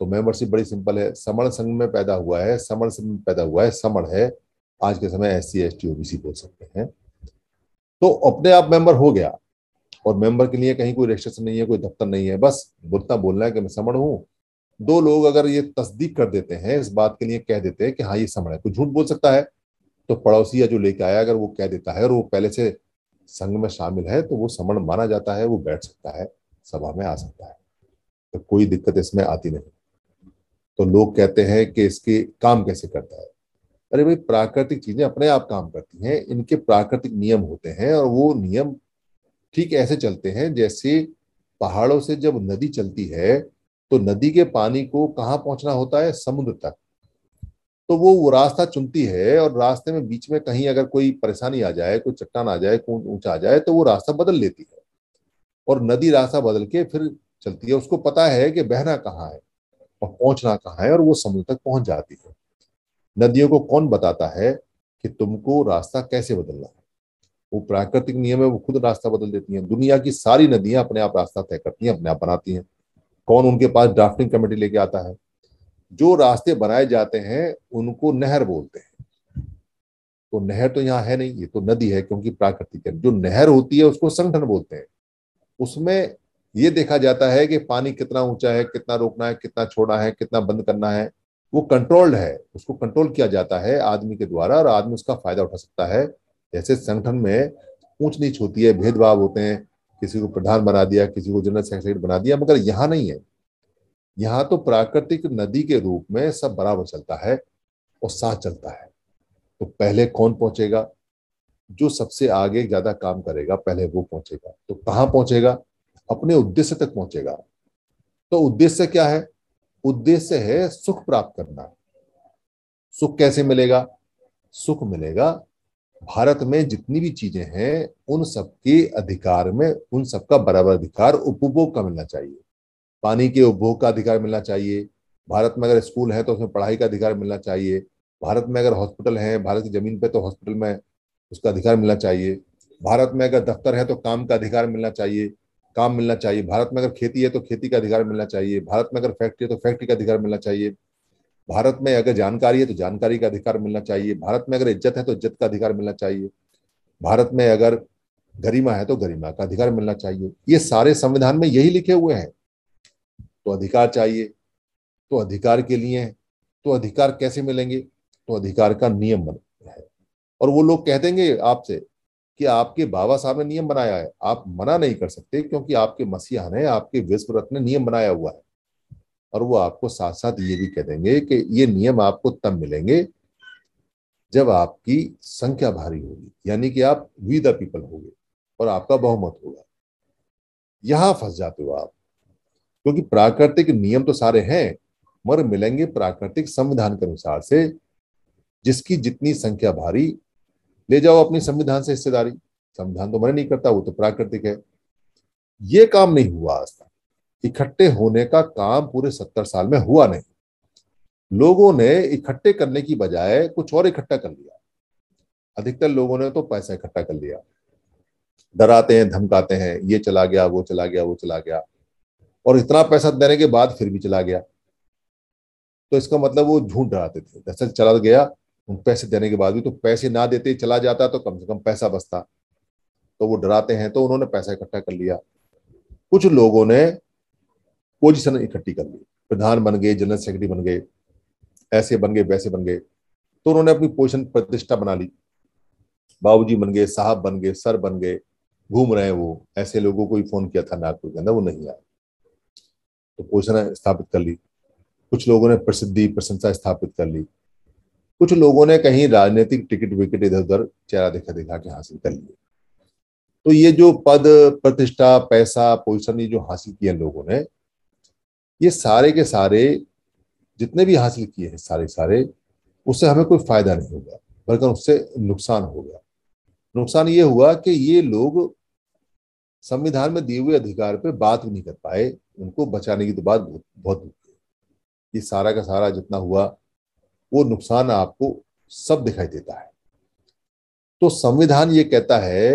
तो मेंबरशिप बड़ी सिंपल है समण संघ में पैदा हुआ है समण संघ में पैदा हुआ है समण है आज के समय S C S T OBC बोल सकते हैं तो अपने आप मेंबर हो गया और मेंबर के लिए कहीं कोई रजिस्ट्रेशन नहीं है कोई दफ्तर नहीं है बस बोलता बोलना है कि मैं समण हूँ दो लोग अगर ये तस्दीक कर देते हैं इस बात के लिए कह देते हैं कि हाँ ये समण है कोई झूठ बोल सकता है तो पड़ोसी या जो लेके आया अगर वो कह देता है और वो पहले से संघ में शामिल है तो वो समण माना जाता है वो बैठ सकता है सभा में आ सकता है तो कोई दिक्कत इसमें आती नहीं तो लोग कहते हैं कि इसके काम कैसे करता है अरे भाई प्राकृतिक चीजें अपने आप काम करती हैं इनके प्राकृतिक नियम होते हैं और वो नियम ठीक ऐसे चलते हैं जैसे पहाड़ों से जब नदी चलती है तो नदी के पानी को कहाँ पहुंचना होता है समुद्र तक तो वो वो रास्ता चुनती है और रास्ते में बीच में कहीं अगर कोई परेशानी आ जाए कोई चट्टान आ जाए कौन ऊंचा आ जाए तो वो रास्ता बदल लेती है और नदी रास्ता बदल के फिर चलती है उसको पता है कि बहना कहाँ है और पहुंचना कहाँ है और वो समुद्र तक पहुंच जाती है नदियों को कौन बताता है कि तुमको रास्ता कैसे बदलना है वो प्राकृतिक नियम है वो खुद रास्ता बदल देती हैं दुनिया की सारी नदियां अपने आप रास्ता तय करती हैं अपने आप बनाती हैं कौन उनके पास ड्राफ्टिंग कमेटी लेके आता है जो रास्ते बनाए जाते हैं उनको नहर बोलते हैं तो नहर तो यहाँ है नहीं ये तो नदी है क्योंकि प्राकृतिक है जो नहर होती है उसको संगठन बोलते हैं उसमें ये देखा जाता है कि पानी कितना ऊंचा है कितना रोकना है कितना छोड़ना है कितना बंद करना है वो कंट्रोल्ड है उसको कंट्रोल किया जाता है आदमी के द्वारा और आदमी उसका फायदा उठा सकता है जैसे संगठन में ऊंच नीच होती है भेदभाव होते हैं किसी को प्रधान बना दिया किसी को जनरल सेक्रेटरी बना दिया मगर यहाँ नहीं है यहाँ तो प्राकृतिक नदी के रूप में सब बराबर चलता है और साथ चलता है तो पहले कौन पहुंचेगा जो सबसे आगे ज्यादा काम करेगा पहले वो पहुंचेगा तो कहाँ पहुंचेगा अपने उद्देश्य तक पहुंचेगा तो उद्देश्य क्या है उद्देश्य है सुख प्राप्त करना सुख कैसे मिलेगा सुख मिलेगा भारत में जितनी भी चीजें हैं उन सबके अधिकार में उन सबका बराबर अधिकार उपभोग का मिलना चाहिए पानी के उपभोग का अधिकार मिलना चाहिए भारत में अगर स्कूल है तो उसमें पढ़ाई का अधिकार मिलना चाहिए भारत में अगर हॉस्पिटल है भारत की जमीन पर तो हॉस्पिटल में उसका अधिकार मिलना चाहिए भारत में अगर दफ्तर है तो काम का अधिकार मिलना चाहिए काम मिलना चाहिए भारत में अगर खेती है तो खेती का अधिकार मिलना चाहिए भारत में अगर फैक्ट्री है तो फैक्ट्री का अधिकार मिलना चाहिए भारत में अगर जानकारी है तो जानकारी का अधिकार मिलना चाहिए भारत में अगर इज्जत है तो इज्जत का अधिकार मिलना चाहिए भारत में अगर गरिमा है तो गरिमा का अधिकार मिलना चाहिए ये सारे संविधान में यही लिखे हुए हैं तो अधिकार चाहिए तो अधिकार के लिए तो अधिकार कैसे मिलेंगे तो अधिकार का नियम बन है और वो लोग कह देंगे आपसे कि आपके बाबा साहब ने नियम बनाया है आप मना नहीं कर सकते क्योंकि आपके मसीहा ने आपके विश्व रथ ने नियम बनाया हुआ है और वो आपको साथ साथ ये भी कह देंगे कि ये नियम आपको तब मिलेंगे जब आपकी संख्या भारी होगी यानी कि आप वी द पीपल होगे और आपका बहुमत होगा यहां फंस जाते हो आप क्योंकि प्राकृतिक नियम तो सारे हैं मगर मिलेंगे प्राकृतिक संविधान के अनुसार से जिसकी जितनी संख्या भारी ले जाओ अपनी संविधान से हिस्सेदारी संविधान तो मना नहीं करता वो तो प्राकृतिक है ये काम नहीं हुआ आज तक इकट्ठे होने का काम पूरे सत्तर साल में हुआ नहीं लोगों ने इकट्ठे करने की बजाय कुछ और इकट्ठा कर लिया अधिकतर लोगों ने तो पैसा इकट्ठा कर लिया डराते हैं धमकाते हैं ये चला गया वो चला गया वो चला गया और इतना पैसा देने के बाद फिर भी चला गया तो इसका मतलब वो झूठ डराते थे दरअसल चला तो गया उन पैसे देने के बाद भी तो पैसे ना देते चला जाता तो कम से कम पैसा बचता तो वो डराते हैं तो उन्होंने पैसा इकट्ठा कर लिया कुछ लोगों ने पोजिशन इकट्ठी कर ली प्रधान बन गए जनरल सेक्रेटरी बन गए ऐसे बन गए वैसे बन गए तो उन्होंने अपनी पोजिशन प्रतिष्ठा बना ली बाबूजी बन गए साहब बन गए सर बन गए घूम रहे हैं वो ऐसे लोगों को ही फोन किया था नागपुर के अंदर वो नहीं आए तो पोजिशन स्थापित कर ली कुछ लोगों ने प्रसिद्धि प्रशंसा स्थापित कर ली कुछ लोगों ने कहीं राजनीतिक टिकट विकेट इधर उधर चेहरा दिखा दिखा के हासिल कर लिए तो ये जो पद प्रतिष्ठा पैसा पोजिशन ये जो हासिल किए लोगों ने ये सारे के सारे जितने भी हासिल किए हैं सारे सारे उससे हमें कोई फायदा नहीं होगा बल्कि उससे नुकसान होगा नुकसान ये हुआ कि ये लोग संविधान में दिए हुए अधिकार पे बात भी नहीं कर पाए उनको बचाने की तो बात बहुत बहुत ये सारा का सारा जितना हुआ वो नुकसान आपको सब दिखाई देता है तो संविधान ये कहता है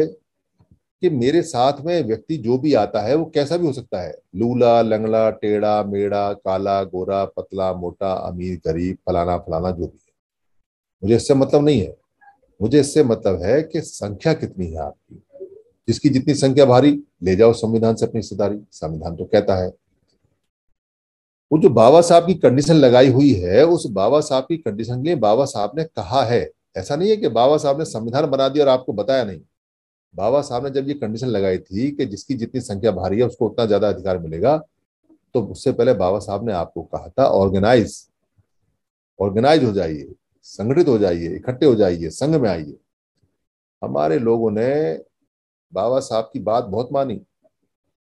कि मेरे साथ में व्यक्ति जो भी आता है वो कैसा भी हो सकता है लूला लंगड़ा टेढ़ा मेढ़ा काला गोरा पतला मोटा अमीर गरीब फलाना फलाना जो भी है मुझे इससे मतलब नहीं है मुझे इससे मतलब है कि संख्या कितनी है आपकी जिसकी जितनी संख्या भारी ले जाओ संविधान से अपनी हिस्सेदारी संविधान तो कहता है वो जो बाबा साहब की कंडीशन लगाई हुई है उस बाबा साहब की कंडीशन के लिए बाबा साहब ने कहा है ऐसा नहीं है कि बाबा साहब ने संविधान बना दिया और आपको बताया नहीं बाबा साहब ने जब ये कंडीशन लगाई थी कि जिसकी जितनी संख्या भारी है उसको उतना ज्यादा अधिकार मिलेगा तो उससे पहले बाबा साहब ने आपको कहा था ऑर्गेनाइज ऑर्गेनाइज हो जाइए संगठित हो जाइए इकट्ठे हो जाइए संघ में आइए हमारे लोगों ने बाबा साहब की बात बहुत मानी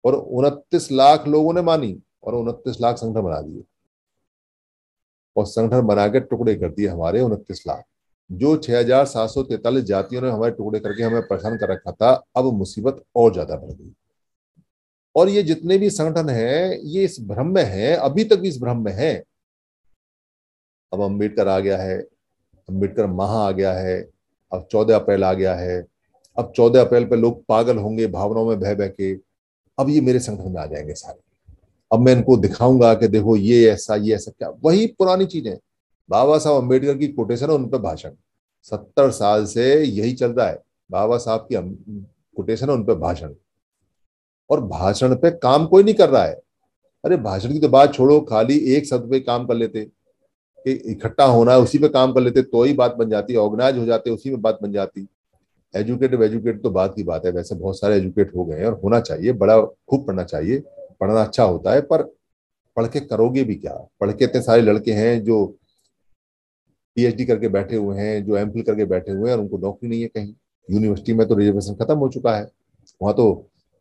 और उनतीस लाख लोगों ने मानी और उनतीस लाख संगठन बना दिए और संगठन बना के टुकड़े कर दिए हमारे उनतीस लाख जो छह हजार सात सौ तैतालीस जातियों ने हमारे टुकड़े करके हमें परेशान कर रखा था अब मुसीबत और ज्यादा बढ़ गई और ये जितने भी संगठन हैं ये इस भ्रम में हैं अभी तक भी इस भ्रम में हैं अब अंबेडकर आ गया है अम्बेडकर महा आ गया है अब चौदह अप्रैल आ गया है अब चौदह अप्रैल पर लोग पागल होंगे भावनाओं में बह बह के अब ये मेरे संगठन में आ जाएंगे सारे अब मैं इनको दिखाऊंगा कि देखो ये ऐसा ये ऐसा क्या वही पुरानी चीजें बाबा साहब अम्बेडकर की कोटेशन है उन पर भाषण सत्तर साल से यही चल रहा है बाबा साहब की कोटेशन अं-, है उन पर भाषण और भाषण पे काम कोई नहीं कर रहा है अरे भाषण की तो बात छोड़ो खाली एक शब्द पे काम कर लेते इकट्ठा होना है उसी पे काम कर लेते तो ही बात बन जाती ऑर्गेनाइज हो जाते उसी में बात बन जाती एजुकेटेड एजुकेट तो बात की बात है वैसे बहुत सारे एजुकेट हो गए हैं और होना चाहिए बड़ा खूब पढ़ना चाहिए पढ़ना अच्छा होता है पर पढ़ के करोगे भी क्या पढ़ के इतने सारे लड़के हैं जो पीएचडी करके बैठे हुए हैं जो एम करके बैठे हुए हैं और उनको नौकरी नहीं है कहीं यूनिवर्सिटी में तो रिजर्वेशन खत्म हो चुका है वहाँ तो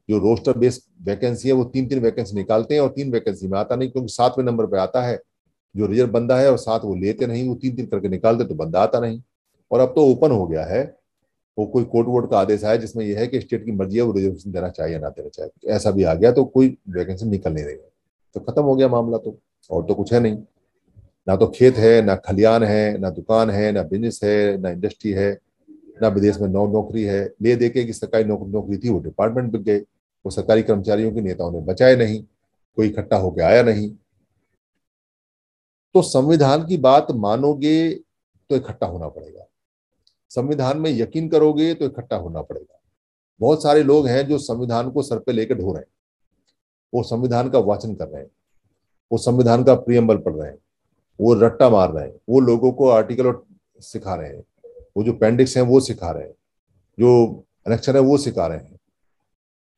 जो रोस्टर बेस्ड वैकेंसी है वो तीन तीन वैकेंसी निकालते हैं और तीन वैकेंसी में आता नहीं क्योंकि सातवें नंबर पर आता है जो रिजर्व बंदा है और साथ वो लेते नहीं वो तीन तीन करके निकालते तो बंदा आता नहीं और अब तो ओपन हो गया है वो कोई कोर्ट वोर्ट का आदेश आया जिसमें यह है कि स्टेट की मर्जी है वो रिजर्वेशन देना चाहिए ना देना चाहिए ऐसा भी आ गया तो कोई वैकेंसी निकल नहीं रही है तो खत्म हो गया मामला तो और तो कुछ है नहीं ना तो खेत है ना खलियान है ना दुकान है ना बिजनेस है ना इंडस्ट्री है ना विदेश में नौ नौकरी है ले देखे कि सरकारी नौकरी नौकरी थी वो डिपार्टमेंट बिक गए वो सरकारी कर्मचारियों के नेताओं ने बचाए नहीं कोई इकट्ठा होकर आया नहीं तो संविधान की बात मानोगे तो इकट्ठा होना पड़ेगा संविधान में यकीन करोगे तो इकट्ठा होना पड़ेगा बहुत सारे लोग हैं जो संविधान को सर पे लेकर ढो रहे हैं वो संविधान का वाचन कर रहे हैं वो संविधान का प्रियम्बल पढ़ रहे हैं वो रट्टा मार रहे हैं वो लोगों को आर्टिकल सिखा रहे हैं वो जो पेंडिक्स हैं वो सिखा रहे हैं जो अनेक्शन है वो सिखा रहे हैं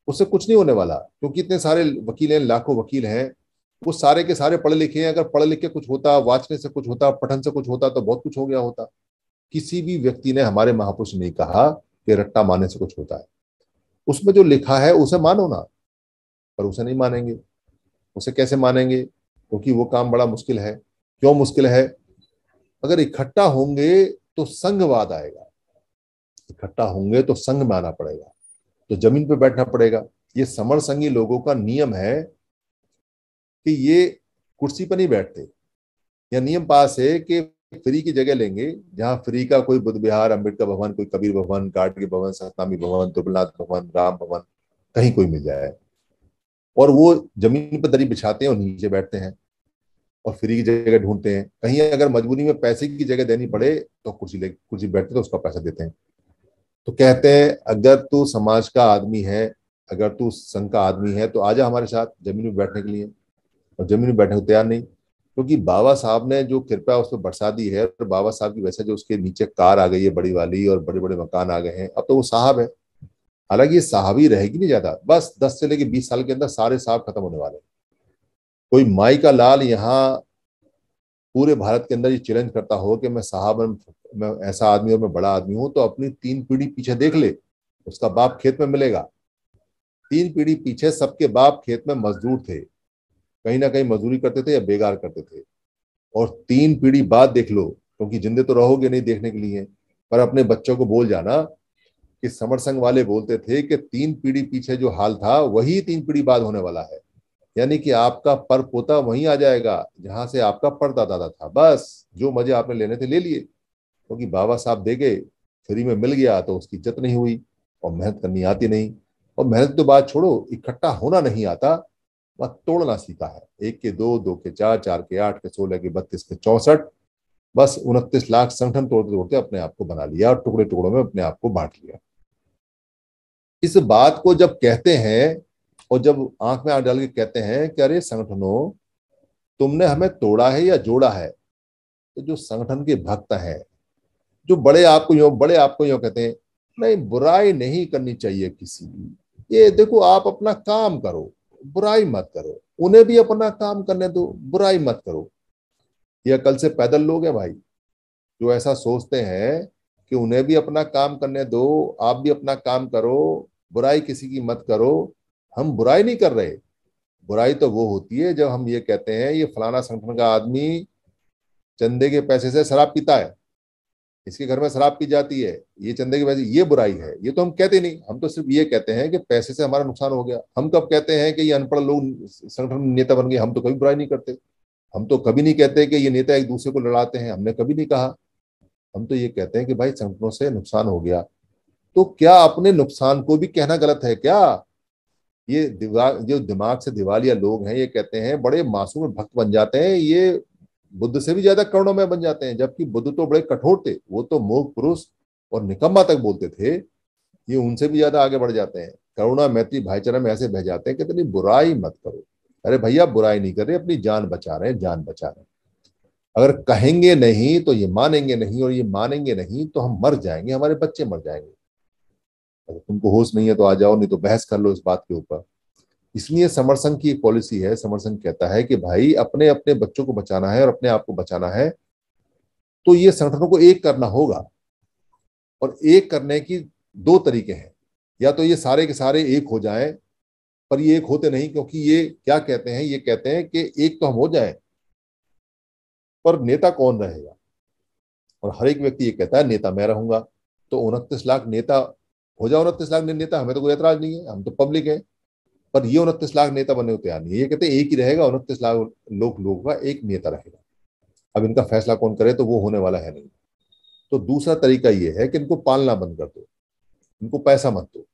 उससे कुछ नहीं होने वाला क्योंकि इतने सारे वकील हैं लाखों वकील हैं वो सारे के सारे पढ़े लिखे हैं अगर पढ़े लिखे कुछ होता वाचने से कुछ होता पठन से कुछ होता तो बहुत कुछ हो गया होता किसी भी व्यक्ति ने हमारे महापुरुष ने कहा कि रट्टा मारने से कुछ होता है उसमें जो लिखा है उसे मानो ना पर उसे नहीं मानेंगे उसे कैसे मानेंगे क्योंकि वो काम बड़ा मुश्किल है क्यों मुश्किल है अगर इकट्ठा होंगे तो संघवाद आएगा इकट्ठा होंगे तो संघ में आना पड़ेगा तो जमीन पर बैठना पड़ेगा ये समर संघी लोगों का नियम है कि ये कुर्सी पर नहीं बैठते या नियम पास है कि फ्री की जगह लेंगे जहां फ्री का कोई बुद्ध विहार अम्बेडकर भवन कोई कबीर भवन गाडगे भवन सतनामी भवन तुबलनाथ भवन राम भवन कहीं कोई मिल जाए और वो जमीन पर दरी बिछाते हैं और नीचे बैठते हैं और फ्री की जगह ढूंढते हैं कहीं अगर मजबूरी में पैसे की जगह देनी पड़े तो कुर्सी ले कुर्सी बैठते तो उसका पैसा देते हैं तो कहते हैं अगर तू समाज का आदमी है अगर तू संघ का आदमी है तो आजा हमारे साथ जमीन में बैठने के लिए और जमीन में बैठने को तैयार नहीं क्योंकि तो बाबा साहब ने जो कृपा उस पर बरसा दी है और बाबा साहब की वैसे जो उसके नीचे कार आ गई है बड़ी वाली और बड़े बड़े मकान आ गए हैं अब तो वो साहब है हालांकि ये साहब ही रहेगी नहीं ज्यादा बस दस से लेके बीस साल के अंदर सारे साहब खत्म होने वाले हैं कोई माई का लाल यहाँ पूरे भारत के अंदर ये चैलेंज करता हो कि मैं साहब मैं ऐसा आदमी और मैं बड़ा आदमी हूं तो अपनी तीन पीढ़ी पीछे देख ले उसका बाप खेत में मिलेगा तीन पीढ़ी पीछे सबके बाप खेत में मजदूर थे कहीं ना कहीं मजदूरी करते थे या बेगार करते थे और तीन पीढ़ी बाद देख लो क्योंकि जिंदे तो रहोगे नहीं देखने के लिए पर अपने बच्चों को बोल जाना कि समरसंग वाले बोलते थे कि तीन पीढ़ी पीछे जो हाल था वही तीन पीढ़ी बाद होने वाला है यानी कि आपका पर पोता वहीं आ जाएगा जहां से आपका दादा था बस जो मजे आपने लेने थे ले लिए क्योंकि तो बाबा साहब दे गए फ्री में मिल गया तो उसकी इज्जत नहीं हुई और मेहनत करनी आती नहीं और मेहनत तो बात छोड़ो इकट्ठा होना नहीं आता वह तोड़ना सीखा है एक के दो दो के चार चार के आठ के सोलह के बत्तीस के चौसठ बस उनतीस लाख संगठन तोड़ते तोड़ते अपने आप को बना लिया और टुकड़े टुकड़ों में अपने आप को बांट लिया इस बात को जब कहते हैं और जब आंख में आग डाल के कहते हैं कि अरे संगठनों तुमने हमें तोड़ा है या जोड़ा है तो जो संगठन के भक्त हैं जो बड़े आपको यो बड़े आपको यो कहते हैं नहीं बुराई नहीं करनी चाहिए किसी की ये देखो आप अपना काम करो बुराई मत करो उन्हें भी अपना काम करने दो बुराई मत करो ये कल से पैदल लोग हैं भाई जो ऐसा सोचते हैं कि उन्हें भी अपना काम करने दो आप भी अपना काम करो बुराई किसी की मत करो हम बुराई नहीं कर रहे बुराई तो वो होती है जब हम ये कहते हैं ये फलाना संगठन का आदमी चंदे के पैसे से शराब पीता है इसके घर में शराब पी जाती है ये चंदे के पैसे ये बुराई है ये तो हम कहते नहीं हम तो सिर्फ ये कहते हैं कि पैसे से हमारा नुकसान हो गया हम कब कहते हैं कि ये अनपढ़ लोग संगठन नेता बन गए हम तो कभी बुराई नहीं करते हम तो कभी नहीं कहते कि ये नेता एक दूसरे को लड़ाते हैं हमने कभी नहीं कहा हम तो ये कहते हैं कि भाई संगठनों से नुकसान हो गया तो क्या अपने नुकसान को भी कहना गलत है क्या ये दिवा जो दिमाग से दिवालिया लोग हैं ये कहते हैं बड़े मासूम भक्त बन जाते हैं ये बुद्ध से भी ज्यादा करुणों में बन जाते हैं जबकि बुद्ध तो बड़े कठोर थे वो तो मूर्ख पुरुष और निकम्मा तक बोलते थे ये उनसे भी ज्यादा आगे बढ़ जाते हैं करुणा मैत्री भाईचारा में ऐसे बह जाते हैं कि इतनी बुराई मत करो अरे भैया बुराई नहीं कर रहे अपनी जान बचा रहे हैं जान बचा रहे हैं अगर कहेंगे नहीं तो ये मानेंगे नहीं और ये मानेंगे नहीं तो हम मर जाएंगे हमारे बच्चे मर जाएंगे अगर तुमको होश नहीं है तो आ जाओ नहीं तो बहस कर लो इस बात के ऊपर इसलिए समरसंघ की पॉलिसी है समरसंघ कहता है कि भाई अपने अपने बच्चों को बचाना है और अपने आप को बचाना है तो ये संगठनों को एक करना होगा और एक करने की दो तरीके हैं या तो ये सारे के सारे एक हो जाएं पर ये एक होते नहीं क्योंकि ये क्या कहते हैं ये कहते हैं कि एक तो हम हो जाए पर नेता कौन रहेगा और हर एक व्यक्ति ये कहता है नेता मैं रहूंगा तो उनतीस लाख नेता हो जाओ उनतीस लाख नेता हमें तो कोई ऐतराज नहीं है हम तो पब्लिक है पर ये उनतीस लाख नेता बनने को तैयार नहीं है ये कहते एक ही रहेगा उनतीस लाख लोग लोगों का एक नेता रहेगा अब इनका फैसला कौन करे तो वो होने वाला है नहीं तो दूसरा तरीका ये है कि इनको पालना बंद कर दो इनको पैसा मत दो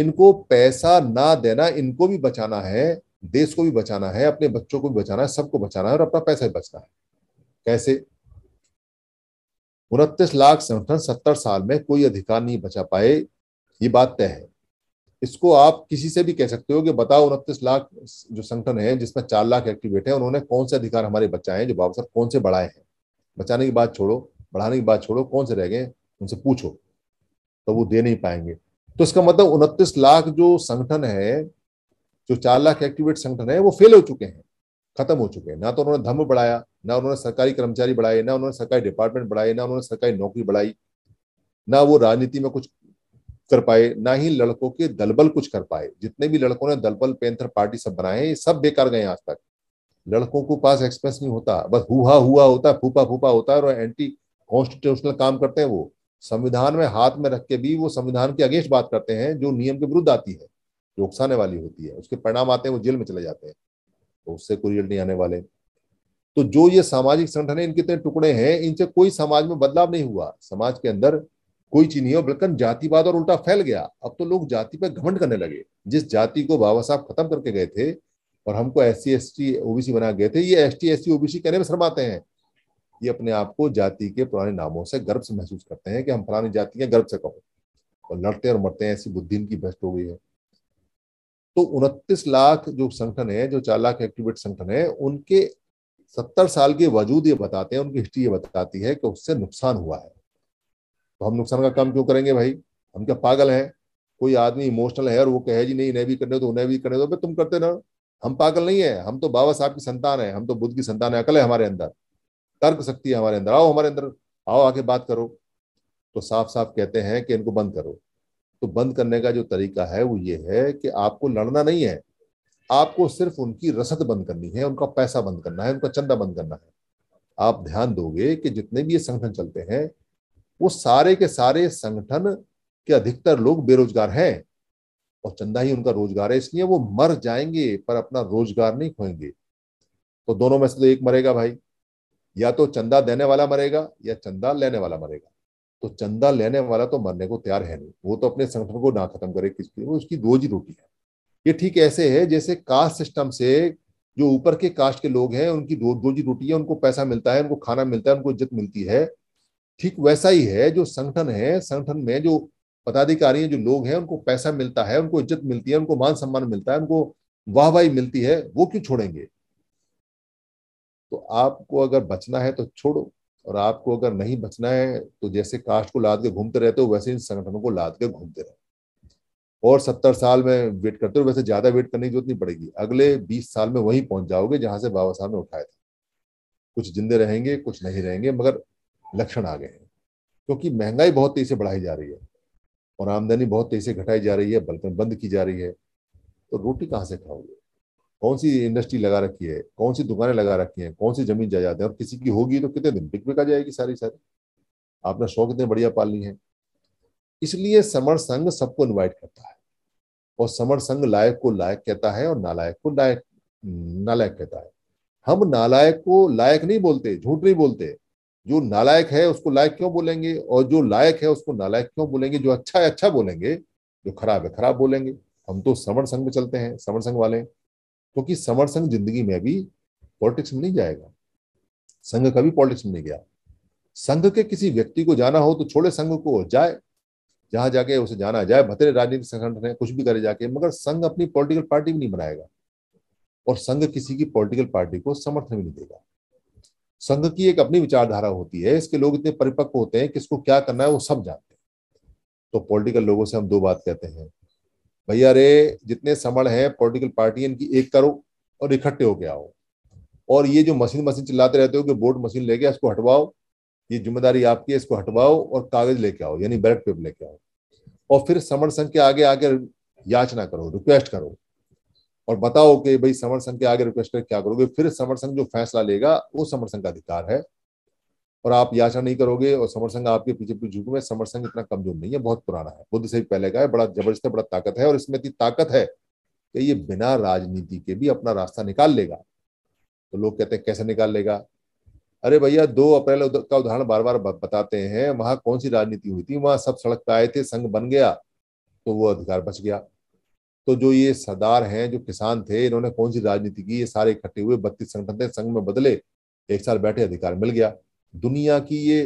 इनको पैसा ना देना इनको भी बचाना है देश को भी बचाना है अपने बच्चों को भी बचाना है सबको बचाना है और अपना पैसा भी बचना है कैसे उनतीस लाख संगठन सत्तर साल में कोई अधिकार नहीं बचा पाए ये बात तय है इसको आप किसी से भी कह सकते हो कि बताओ उनतीस लाख जो संगठन है जिसमें चार लाख एक्टिवेट है उन्होंने कौन से अधिकार हमारे बचाए हैं जो बाबा साहब कौन से बढ़ाए हैं बचाने की बात छोड़ो बढ़ाने की बात छोड़ो कौन से रह गए उनसे पूछो तो वो दे नहीं पाएंगे तो इसका मतलब उनतीस लाख जो संगठन है जो चार लाख एक्टिवेट संगठन है वो फेल हो चुके हैं खत्म हो चुके हैं ना तो उन्होंने धर्म बढ़ाया ना उन्होंने सरकारी कर्मचारी बढ़ाए ना उन्होंने सरकारी डिपार्टमेंट बढ़ाए ना उन्होंने सरकारी नौकरी बढ़ाई ना वो राजनीति में कुछ कर पाए ना ही लड़कों के दलबल कुछ कर पाए जितने भी लड़कों ने दलबल पेंथर पार्टी सब बनाए ये सब बेकार गए आज तक लड़कों को पास एक्सप्रेस नहीं होता बस हुआ हुआ होता फूफा फूफा होता है और एंटी कॉन्स्टिट्यूशनल काम करते हैं वो संविधान में हाथ में रख के भी वो संविधान के अगेंस्ट बात करते हैं जो नियम के विरुद्ध आती है जो उकसाने वाली होती है उसके परिणाम आते हैं वो जेल में चले जाते हैं तो उससे कोई रिजल्ट नहीं आने वाले तो जो ये सामाजिक संगठन है इनके इतने टुकड़े हैं इनसे कोई समाज में बदलाव नहीं हुआ समाज के अंदर कोई चीज नहीं है बल्कि जातिवाद और उल्टा फैल गया अब तो लोग जाति पर घमंड करने लगे जिस जाति को बाबा साहब खत्म करके गए थे और हमको S C S T OBC बना गए थे ये S T S C OBC कहने में शर्माते हैं ये अपने आप को जाति के पुराने नामों से गर्व से महसूस करते हैं कि हम पुरानी जाति के गर्व से कहो और लड़ते और मरते हैं ऐसी बुद्धि इनकी भ्रष्ट हो गई है तो उनतीस लाख जो संगठन है जो चार लाख एक्टिवेट संगठन है उनके सत्तर साल के वजूद ये बताते हैं उनकी हिस्ट्री ये बताती है कि उससे नुकसान हुआ है तो हम नुकसान का काम क्यों करेंगे भाई हम क्या पागल हैं कोई आदमी इमोशनल है और वो कहे जी नहीं इन्हें भी करने दो उन्हें भी करने दो भाई तुम करते रहो हम पागल नहीं है हम तो बाबा साहब की संतान है हम तो बुद्ध की संतान है अकल है हमारे अंदर तर्क शक्ति है हमारे अंदर आओ हमारे अंदर आओ आके बात करो तो साफ साफ कहते हैं कि इनको बंद करो तो बंद करने का जो तरीका है वो ये है कि आपको लड़ना नहीं है आपको सिर्फ उनकी रसद बंद करनी है उनका पैसा बंद करना है उनका चंदा बंद करना है आप ध्यान दोगे कि जितने भी ये संगठन चलते हैं वो सारे के सारे संगठन के अधिकतर लोग बेरोजगार हैं और चंदा ही उनका रोजगार है इसलिए वो मर जाएंगे पर अपना रोजगार नहीं खोएंगे तो दोनों में से तो एक मरेगा भाई या तो चंदा देने वाला मरेगा या चंदा लेने वाला मरेगा तो चंदा लेने वाला तो मरने को तैयार है नहीं वो तो अपने संगठन को ना खत्म करे किसकी वो उसकी रोजी रोटी है ये ठीक ऐसे है जैसे कास्ट सिस्टम से जो ऊपर के कास्ट के लोग हैं उनकी रोजी रोटी है उनको पैसा मिलता है उनको खाना मिलता है उनको इज्जत मिलती है ठीक वैसा ही है जो संगठन है संगठन में जो पदाधिकारी हैं जो लोग हैं उनको पैसा मिलता है उनको इज्जत मिलती है उनको मान सम्मान मिलता है उनको वाहवाही मिलती है वो क्यों छोड़ेंगे तो आपको अगर बचना है तो छोड़ो और आपको अगर नहीं बचना है तो जैसे कास्ट को लाद के घूमते रहते हो वैसे इन संगठनों को लाद के घूमते रहो और सत्तर साल में वेट करते हो वैसे ज्यादा वेट करने की जरूरत नहीं पड़ेगी अगले बीस साल में वहीं पहुंच जाओगे जहां से बाबा साहब ने उठाए थे कुछ जिंदे रहेंगे कुछ नहीं रहेंगे मगर लक्षण आ गए हैं क्योंकि महंगाई बहुत तेजी से बढ़ाई जा रही है और आमदनी बहुत तेजी से घटाई जा रही है बल्कि बंद की जा रही है तो रोटी कहाँ से खाओगे कौन सी इंडस्ट्री लगा रखी है कौन सी दुकानें लगा रखी हैं कौन सी जमीन जाते है और किसी की होगी तो कितने दिन बिक बिका जाएगी सारी सारी आपने शौक इतने बढ़िया पाल ली है इसलिए समर संघ सबको इन्वाइट करता है और समर संघ लायक को लायक कहता है और नालायक को लायक नालायक कहता है हम नालायक को लायक नहीं बोलते झूठ नहीं बोलते जो नालायक है उसको लायक क्यों बोलेंगे और जो लायक है उसको नालायक क्यों बोलेंगे जो अच्छा है अच्छा बोलेंगे जो खराब है खराब बोलेंगे हम तो समर संघ में चलते हैं समर संघ वाले क्योंकि तो समर संघ जिंदगी में भी पॉलिटिक्स में नहीं जाएगा संघ कभी पॉलिटिक्स में नहीं गया संघ के किसी व्यक्ति को जाना हो तो छोड़े संघ को जाए जहां जाके उसे जाना जाए भतरे राजनीतिक संगठन है कुछ भी करे जाके मगर संघ अपनी पॉलिटिकल पार्टी भी नहीं बनाएगा और संघ किसी की पॉलिटिकल पार्टी को समर्थन भी नहीं देगा संघ की एक अपनी विचारधारा होती है इसके लोग इतने परिपक्व होते हैं किसको क्या करना है वो सब जानते हैं तो पॉलिटिकल लोगों से हम दो बात कहते हैं भैया रे जितने समण हैं पॉलिटिकल पार्टी इनकी एक करो और इकट्ठे होके आओ और ये जो मशीन मशीन चलाते रहते हो कि बोर्ड मशीन लेके इसको हटवाओ ये जिम्मेदारी आपकी है इसको हटवाओ और कागज लेके आओ यानी बैलेट पेपर लेके आओ और फिर समण संघ के आगे आकर याचना करो रिक्वेस्ट करो और बताओ कि भाई समर संघ के आगे रिक्वेस्ट कर क्या करोगे फिर समर संघ जो फैसला लेगा वो समर संघ का अधिकार है और आप याचना नहीं करोगे और समर संघ आपके पीछे पीछे झुक में समर संघ इतना कमजोर नहीं है बहुत पुराना है बुद्ध से भी पहले का है बड़ा जबरदस्त है बड़ा ताकत है और इसमें इतनी ताकत है कि ये बिना राजनीति के भी अपना रास्ता निकाल लेगा तो लोग कहते हैं कैसे निकाल लेगा अरे भैया दो अप्रैल का उदाहरण बार बार बताते हैं वहां कौन सी राजनीति हुई थी वहां सब सड़क पे आए थे संघ बन गया तो वो अधिकार बच गया तो जो ये सरदार हैं जो किसान थे इन्होंने कौन सी राजनीति की ये सारे इकट्ठे हुए बत्तीस संगठन थे संघ में बदले एक साल बैठे अधिकार मिल गया दुनिया की ये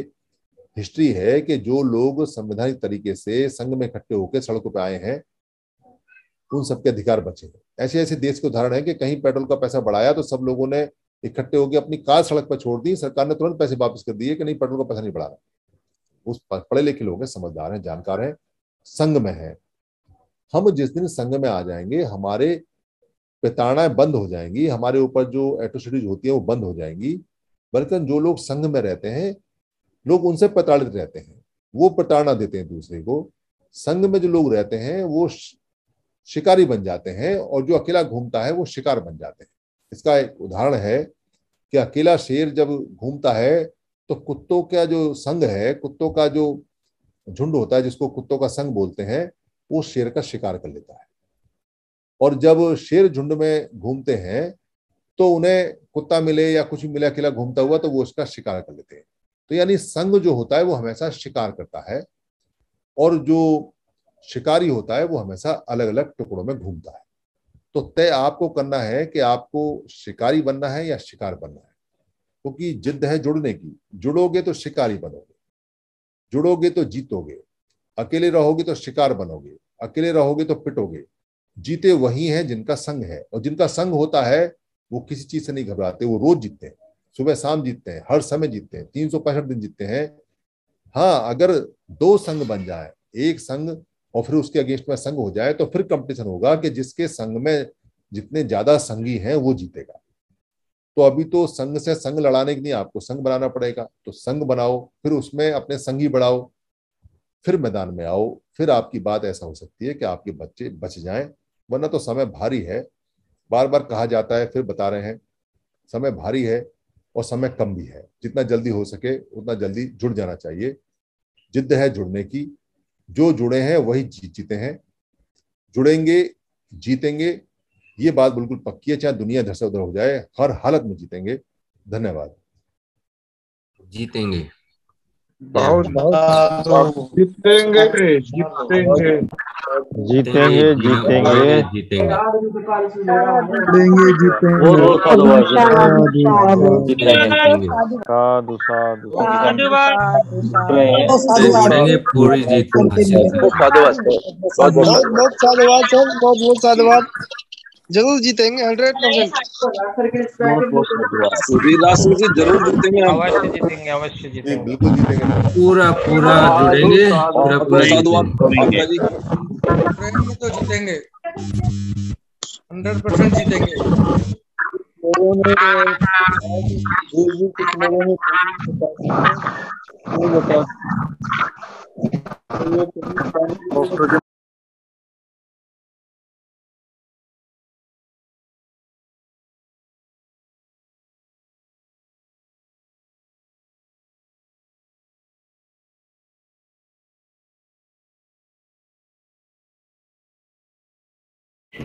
हिस्ट्री है कि जो लोग संवैधानिक तरीके से संघ में इकट्ठे होकर सड़कों पर आए हैं उन सबके अधिकार बचे ऐसे ऐसे देश के उदाहरण है कि कहीं पेट्रोल का पैसा बढ़ाया तो सब लोगों ने इकट्ठे होकर अपनी कार सड़क पर छोड़ दी सरकार ने तुरंत पैसे वापस कर दिए कि नहीं पेट्रोल का पैसा नहीं बढ़ा रहा उस पढ़े लिखे लोग हैं समझदार हैं जानकार हैं संघ में है हम जिस दिन संघ में आ जाएंगे हमारे प्रताड़नाएं बंद हो जाएंगी हमारे ऊपर जो एट्रोसिटीज होती है वो बंद हो जाएंगी बल्कि जो लोग संघ में रहते हैं लोग उनसे प्रताड़ित रहते हैं वो प्रताड़ना देते हैं दूसरे को संघ में जो लोग रहते हैं वो शिकारी बन जाते हैं और जो अकेला घूमता है वो शिकार बन जाते हैं इसका एक उदाहरण है कि अकेला शेर जब घूमता है तो कुत्तों का जो संघ है कुत्तों का जो झुंड होता है जिसको कुत्तों का संघ बोलते हैं वो शेर का शिकार कर लेता है और जब शेर झुंड में घूमते हैं तो उन्हें कुत्ता मिले या कुछ मिला किला घूमता हुआ तो वो उसका शिकार कर लेते हैं तो यानी संघ जो होता है वो हमेशा शिकार करता है और जो शिकारी होता है वो हमेशा अलग अलग टुकड़ों में घूमता है तो तय आपको करना है कि आपको शिकारी बनना है या शिकार बनना है क्योंकि तो जिद्द है जुड़ने की जुड़ोगे तो शिकारी बनोगे जुड़ोगे तो जीतोगे अकेले रहोगे तो शिकार बनोगे अकेले रहोगे तो पिटोगे जीते वही हैं जिनका संग है और जिनका संग होता है वो किसी चीज से नहीं घबराते वो रोज जीतते हैं सुबह शाम जीतते हैं हर समय जीतते हैं तीन सौ पैंसठ दिन जीतते हैं हाँ अगर दो संग बन जाए एक संग और फिर उसके अगेंस्ट में संग हो जाए तो फिर कंपटीशन होगा कि जिसके संग में जितने ज्यादा संगी हैं वो जीतेगा तो अभी तो संघ से संघ लड़ाने के लिए आपको संघ बनाना पड़ेगा तो संघ बनाओ फिर उसमें अपने संगी बढ़ाओ फिर मैदान में आओ फिर आपकी बात ऐसा हो सकती है कि आपके बच्चे बच जाएं वरना तो समय भारी है बार बार कहा जाता है फिर बता रहे हैं समय भारी है और समय कम भी है जितना जल्दी हो सके उतना जल्दी जुड़ जाना चाहिए जिद्द है जुड़ने की जो जुड़े हैं वही जीत जीते हैं जुड़ेंगे जीतेंगे ये बात बिल्कुल पक्की है चाहे दुनिया इधर से उधर हो जाए हर हालत में जीतेंगे धन्यवाद जीतेंगे Uh, तो जीतेंगे जीतेंगे जीतेंगे जीतेंगे जीतेंगे जीतेंगे जीतेंगे जीतेंगे साधु साधु पूरी जीत बहुत बहुत साधुवाद बहुत बहुत साधुवाद जरूर जीतेंगे हंड्रेड परसेंट जरूर जीतेंगे पूरा पूरा जुड़ेंगे तो जीतेंगे हंड्रेड परसेंट जीतेंगे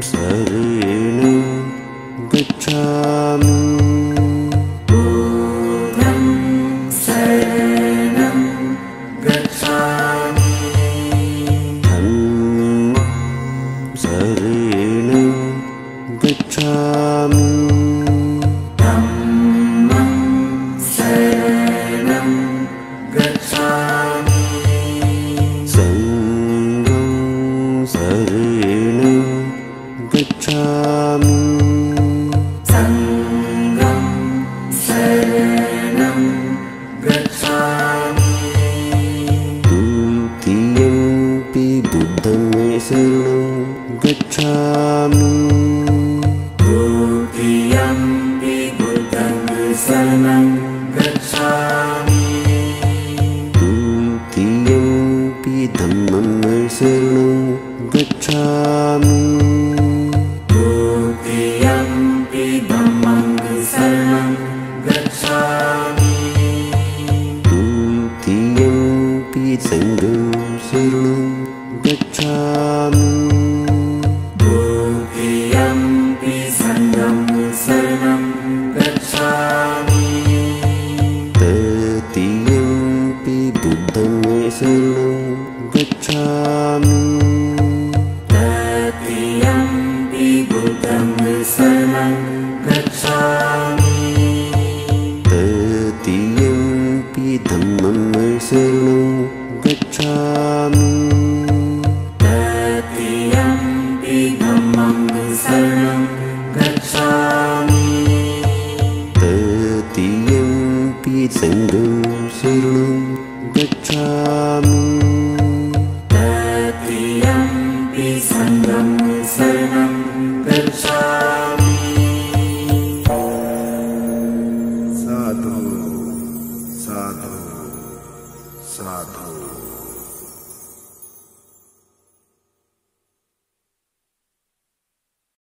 संसरेण गच्छामि